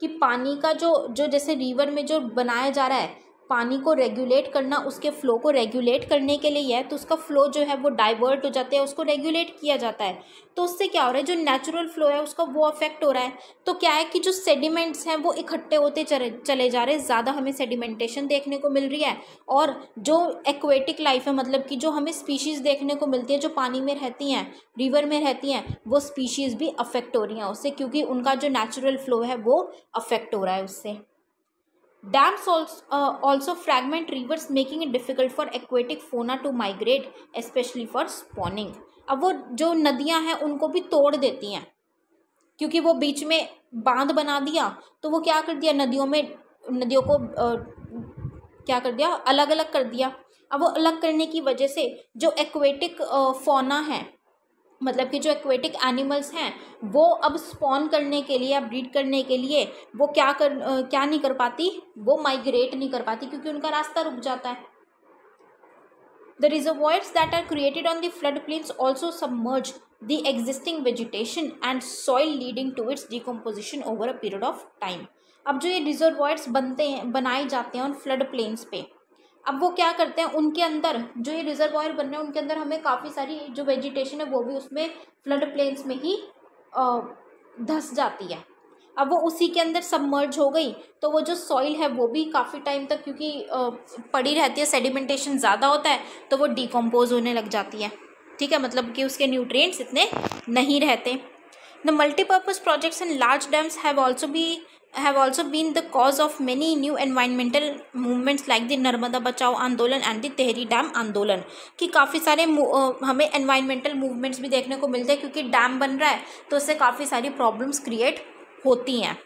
कि पानी का जो जो जैसे रिवर में जो बनाया जा रहा है पानी को रेगुलेट करना उसके फ़्लो को रेगुलेट करने के लिए है तो उसका फ़्लो जो है वो डाइवर्ट हो जाता है उसको रेगुलेट किया जाता है तो उससे क्या हो रहा है जो नेचुरल फ़्लो है उसका वो अफेक्ट हो रहा है तो क्या है कि जो सेडिमेंट्स हैं वो इकट्ठे होते चले जा रहे हैं ज़्यादा हमें सेडिमेंटेशन देखने को मिल रही है और जो एक्वेटिक लाइफ है मतलब कि जो हमें स्पीशीज़ देखने को मिलती है जो पानी में रहती हैं रिवर में रहती हैं वो स्पीशीज़ भी अफेक्ट हो रही हैं उससे क्योंकि उनका जो नेचुरल फ़्लो है वो अफेक्ट हो रहा है उससे Dams also, uh, also fragment rivers making it difficult for aquatic fauna to migrate especially for spawning अब वो जो नदियां हैं उनको भी तोड़ देती हैं क्योंकि वो बीच में बांध बना दिया तो वो क्या कर दिया नदियों में नदियों को आ, क्या कर दिया अलग अलग कर दिया अब वो अलग करने की वजह से जो एक्वेटिक फोना है मतलब कि जो एक्वेटिक एनिमल्स हैं वो अब स्पॉन करने के लिए या ब्रीड करने के लिए वो क्या कर क्या नहीं कर पाती वो माइग्रेट नहीं कर पाती क्योंकि उनका रास्ता रुक जाता है the reservoirs that are created on the flood plains also submerge the existing vegetation and soil leading to its decomposition over a period of time अब जो ये रिजर्वॉयर्स बनते हैं बनाए जाते हैं उन फ्लड प्लेन्स पे अब वो क्या करते हैं उनके अंदर जो ये रिज़र्व ऑयल बन रहे हैं उनके अंदर हमें काफ़ी सारी जो वेजिटेशन है वो भी उसमें फ्लड प्लेन्स में ही धस जाती है अब वो उसी के अंदर सबमर्ज हो गई तो वो जो सॉइल है वो भी काफ़ी टाइम तक क्योंकि पड़ी रहती है सेडिमेंटेशन ज़्यादा होता है तो वो डिकम्पोज होने लग जाती है ठीक है मतलब कि उसके न्यूट्रिएंट्स इतने नहीं रहते The multipurpose projects and large dams have also be have also been the cause of many new environmental movements like the Narmada Bachao Andolan and the Tehri Dam Andolan कि काफ़ी सारे हमें environmental movements भी देखने को मिलते हैं क्योंकि dam बन रहा है तो उससे काफ़ी सारी problems create होती हैं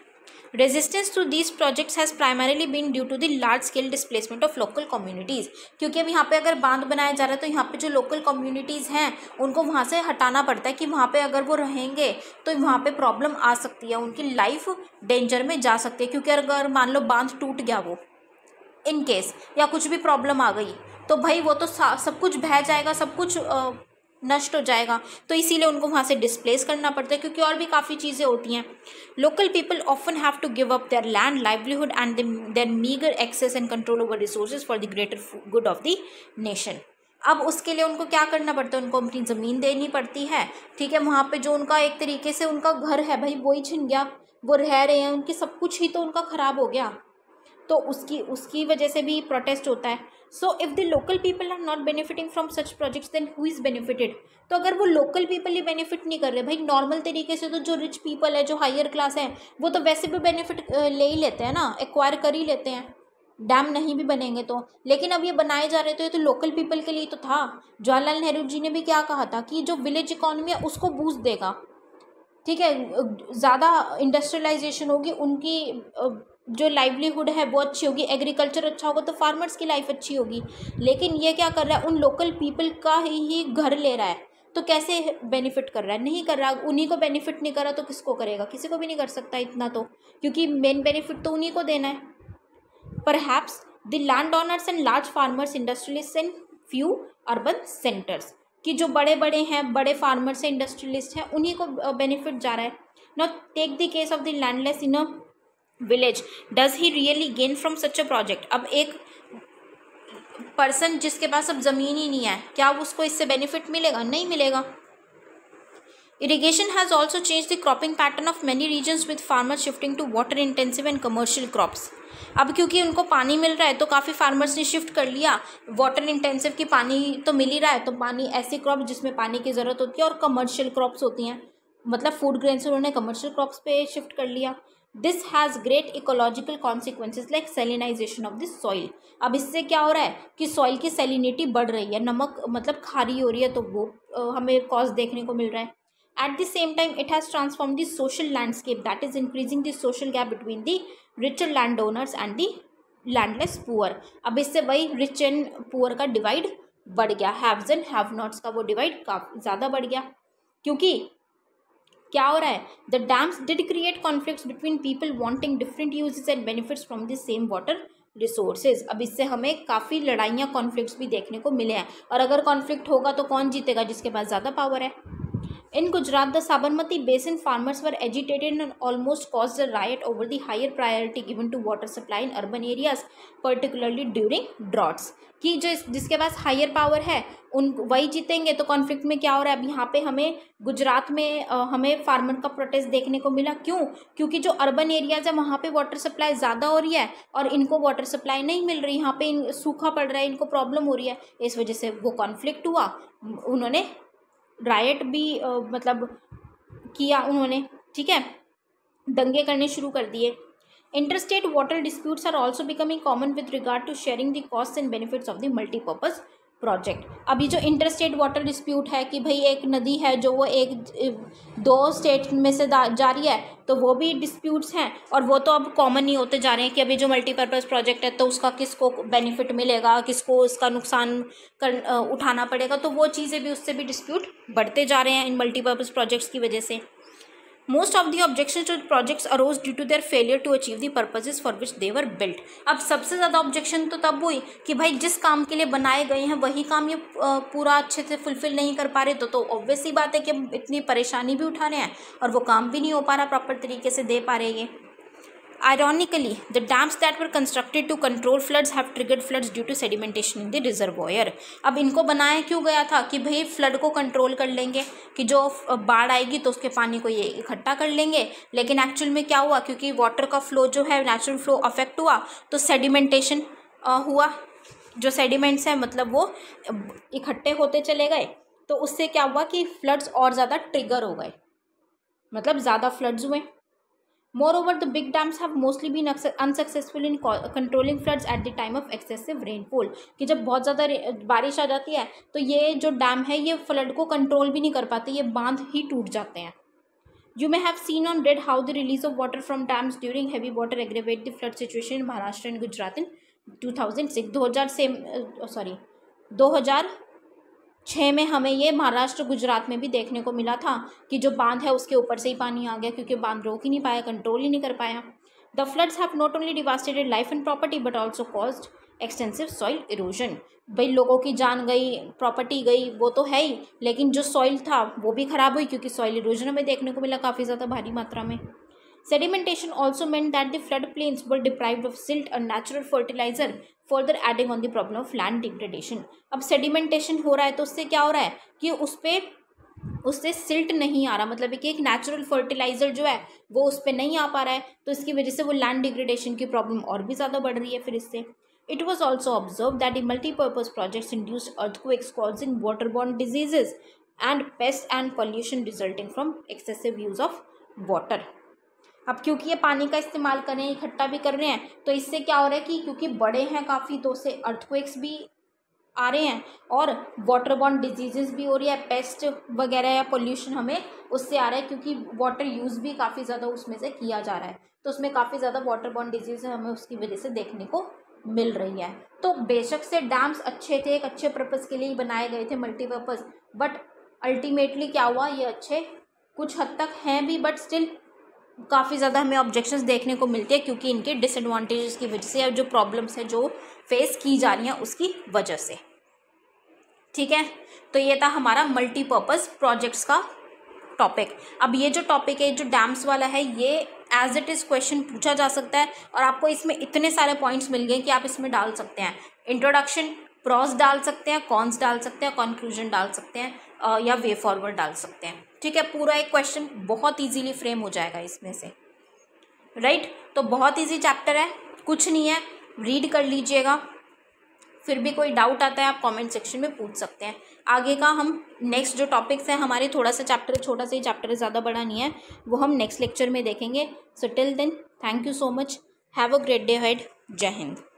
resistance to these projects has primarily been due to the large scale displacement of local communities क्योंकि अब यहाँ पे अगर बांध बनाया जा रहा है तो यहाँ पे जो लोकल कम्युनिटीज़ हैं उनको वहाँ से हटाना पड़ता है कि वहाँ पे अगर वो रहेंगे तो वहाँ पे प्रॉब्लम आ सकती है उनकी लाइफ डेंजर में जा सकती है क्योंकि अगर मान लो बांध टूट गया वो इनकेस या कुछ भी प्रॉब्लम आ गई तो भाई वो तो सब कुछ बह जाएगा सब कुछ आ, नष्ट हो जाएगा तो इसीलिए उनको वहाँ से डिस्प्लेस करना पड़ता है क्योंकि और भी काफ़ी चीज़ें होती हैं local people often have to give up their land livelihood and then meagre access and control over resources for the greater good of the nation अब उसके लिए उनको क्या करना पड़ता है उनको अपनी ज़मीन देनी पड़ती है ठीक है वहाँ पे जो उनका एक तरीके से उनका घर है भाई वही छिन गया वो रह रहे हैं उनके सब कुछ ही तो उनका ख़राब हो गया तो उसकी उसकी वजह से भी प्रोटेस्ट होता है so if the local people are not benefitting from such projects then who is benefitted तो अगर वो लोकल पीपल ही बेनिफिट नहीं कर रहे भाई नॉर्मल तरीके से तो जो रिच पीपल है जो हायर क्लास है वो तो वैसे भी बेनिफिट ले ही लेते हैं ना एक्वायर कर ही लेते हैं डैम नहीं भी बनेंगे तो लेकिन अब ये बनाए जा रहे तो ये तो लोकल पीपल के लिए तो था जवाहरलाल नेहरू जी ने भी क्या कहा था कि जो विलेज इकोनॉमी है उसको बूस्ट देगा ठीक है ज़्यादा इंडस्ट्रियलाइजेशन होगी उनकी जो लाइवलीहुड है वो अच्छी होगी एग्रीकल्चर अच्छा होगा तो फार्मर्स की लाइफ अच्छी होगी लेकिन ये क्या कर रहा है उन लोकल पीपल का ही, ही घर ले रहा है तो कैसे बेनिफिट कर रहा है नहीं कर रहा उन्हीं को बेनिफिट नहीं कर रहा तो किसको करेगा किसी को भी नहीं कर सकता इतना तो क्योंकि मेन बेनिफिट तो उन्हीं को देना है perhaps the land owners and large farmers industrialist and few urban centres कि जो बड़े बड़े हैं बड़े फार्मर्स हैं इंडस्ट्रियलिस्ट हैं उन्हीं को बेनिफिट जा रहा है not take the case of the landless in a village does he really gain from such a project अब एक पर्सन जिसके पास अब ज़मीन ही नहीं है क्या उसको इससे बेनिफिट मिलेगा नहीं मिलेगा irrigation has also change the cropping pattern of many region with farmer shifting to water intensive and commercial crops अब क्योंकि उनको पानी मिल रहा है तो काफ़ी फार्मर्स ने शिफ्ट कर लिया वाटर इंटेंसिव की पानी तो मिल ही रहा है तो पानी ऐसी क्रॉप जिसमें पानी की ज़रूरत होती है और कमर्शियल क्रॉप्स होती हैं मतलब फूड ग्रेन से उन्होंने कमर्शियल क्रॉप्स पे शिफ्ट कर लिया this has great ecological consequences like salinisation of this soil अब इससे क्या हो रहा है कि सॉइल की सेलिनिटी बढ़ रही है नमक मतलब खारी हो रही है तो वो हमें कॉज देखने को मिल रहा है at the same time it has transform the social landscape that is increasing the social gap between the richer land owners and the landless poor अब इससे वही रिच एंड पुअर का डिवाइड बढ़ गया हैव्स एंड हैव नॉट्स का वो divide काफ़ी ज़्यादा बढ़ गया क्योंकि क्या हो रहा है the dams did create conflict between people wanting different uses and benefits from the same water resources अब इससे हमें काफ़ी लड़ाइयाँ कॉन्फ्लिक्ट भी देखने को मिले हैं और अगर कॉन्फ्लिक्ट होगा तो कौन जीतेगा जिसके पास ज़्यादा पावर है In Gujarat, the Sabarmati Basin farmers were agitated and almost caused a riot over the higher priority given to water supply in urban areas, particularly during droughts. कि जो जिसके पास हायर पावर है उन वही जीतेंगे तो कॉन्फ्लिक्ट में क्या हो रहा है अब यहाँ पे हमें गुजरात में आ, हमें फार्मर का प्रोटेस्ट देखने को मिला क्यों क्योंकि जो अर्बन एरियाज है वहाँ पे वाटर सप्लाई ज़्यादा हो रही है और इनको वाटर सप्लाई नहीं मिल रही यहाँ पे इन सूखा पड़ रहा है इनको प्रॉब्लम हो रही है इस वजह से वो कॉन्फ्लिक्ट हुआ उन्होंने रायट भी आ, मतलब किया उन्होंने ठीक है दंगे करने शुरू कर दिए interstate water disputes are also becoming common with regard to sharing the cost and benefits of the multipurpose project अभी जो इंटर स्टेट वाटर डिस्प्यूट है कि भाई एक नदी है जो वो एक दो स्टेट में से जा रही है तो वो भी डिस्प्यूट्स हैं और वो तो अब कॉमन ही होते जा रहे हैं कि अभी जो मल्टीपर्पज़ प्रोजेक्ट है तो उसका किसको बेनिफिट मिलेगा किसको उसका नुकसान कर उठाना पड़ेगा तो वो चीज़ें भी उससे भी डिस्प्यूट बढ़ते जा रहे हैं इन मल्टीपर्पज़ प्रोजेक्ट्स की वजह से most of the objection to projects arose due to their failure to achieve the purposes for which they were built अब सबसे ज़्यादा ऑब्जेक्शन तो तब हुई कि भाई जिस काम के लिए बनाए गए हैं वही काम ये पूरा अच्छे से फुलफिल नहीं कर पा रहे तो तो ऑब्वियसली बात है कि इतनी परेशानी भी उठा रहे हैं और वो काम भी नहीं हो पा रहा प्रॉपर तरीके से दे पा रहे ये Ironically, the dams that were constructed to control floods have triggered floods due to sedimentation in the reservoir. ab inko banaya kyu gaya tha ki bhai flood ko control kar lenge ki jo जो aayegi to uske pani ko ye ikhatta kar lenge lekin actual mein kya hua kyunki water ka flow jo hai natural flow affect hua to sedimentation uh, hua जो sediments हैं मतलब वो इकट्ठे होते चले गए तो उससे क्या हुआ कि फ्लड्स और ज़्यादा ट्रिगर हो गए मतलब ज़्यादा फ्लड्स हुए Moreover, the big dams have mostly been unsuccessful in controlling floods at the time of excessive rainfall. कि जब बहुत ज़्यादा बारिश आ जाती है तो ये जो डैम है ये फ्लड को कंट्रोल भी नहीं कर पाते ये बांध ही टूट जाते हैं you may have seen on dead how the release of water from dams during heavy water aggravate the flood situation in Maharashtra and Gujarat in two thousand six दो हज़ार सेम सॉरी दो हज़ार छः में हमें ये महाराष्ट्र गुजरात में भी देखने को मिला था कि जो बांध है उसके ऊपर से ही पानी आ गया क्योंकि बांध रोक ही नहीं पाया कंट्रोल ही नहीं कर पाया the floods have not only devastated life and property but also caused extensive soil erosion भाई लोगों की जान गई प्रॉपर्टी गई वो तो है ही लेकिन जो सॉइल था वो भी ख़राब हुई क्योंकि सॉइल इरोजन हमें देखने को मिला काफ़ी ज़्यादा भारी मात्रा में sedimentation also meant that the flood plains were deprived of silt a natural fertilizer further adding on the problem of land degradation अब सेडिमेंटेशन हो रहा है तो उससे क्या हो रहा है कि उस पर उससे सिल्ट नहीं आ रहा मतलब कि एक नेचुरल फर्टिलाइजर जो है वो उस पर नहीं आ पा रहा है तो इसकी वजह से वो लैंड डिग्रेडेशन की प्रॉब्लम और भी ज़्यादा बढ़ रही है फिर इससे it was also observe that in multipurpose projects project earth को calls in water borne diseases and pest and pollution resulting from excessive use of water अब क्योंकि ये पानी का इस्तेमाल कर रहे हैं इकट्ठा भी कर रहे हैं तो इससे क्या हो रहा है कि क्योंकि बड़े हैं काफ़ी तो से अर्थक्वेक्स भी आ रहे हैं और वाटर बॉन्ड डिजीजेस भी हो रही है पेस्ट वगैरह या पोल्यूशन हमें उससे आ रहा है क्योंकि वाटर यूज़ भी काफ़ी ज़्यादा उसमें से किया जा रहा है तो उसमें काफ़ी ज़्यादा वाटर बॉन्ड डिजीज़ हमें उसकी वजह से देखने को मिल रही है तो बेशक से डैम्स अच्छे थे एक अच्छे पर्पज़ के लिए बनाए गए थे मल्टीपर्पज़ बट अल्टीमेटली क्या हुआ ये अच्छे कुछ हद तक हैं भी बट स्टिल काफ़ी ज़्यादा हमें ऑब्जेक्शंस देखने को मिलते हैं क्योंकि इनके डिसएडवांटेजेस की वजह से या जो प्रॉब्लम्स हैं जो फेस की जा रही हैं उसकी वजह से ठीक है तो ये था हमारा मल्टीपर्पज़ प्रोजेक्ट्स का टॉपिक अब ये जो टॉपिक है जो डैम्स वाला है ये एज इट इज़ क्वेश्चन पूछा जा सकता है और आपको इसमें इतने सारे पॉइंट्स मिल गए कि आप इसमें डाल सकते हैं इंट्रोडक्शन प्रॉस डाल सकते हैं कॉन्स डाल सकते हैं कंक्लूजन डाल सकते हैं या वे फॉरवर्ड डाल सकते हैं ठीक है पूरा एक क्वेश्चन बहुत इजीली फ्रेम हो जाएगा इसमें से राइट right? तो बहुत इजी चैप्टर है कुछ नहीं है रीड कर लीजिएगा फिर भी कोई डाउट आता है आप कमेंट सेक्शन में पूछ सकते हैं आगे का हम नेक्स्ट जो टॉपिक्स हैं हमारे थोड़ा सा चैप्टर छोटा सा ही चैप्टर ज़्यादा बड़ा नहीं है वो हम नेक्स्ट लेक्चर में देखेंगे so till then thank you so much have a great day हेड जय हिंद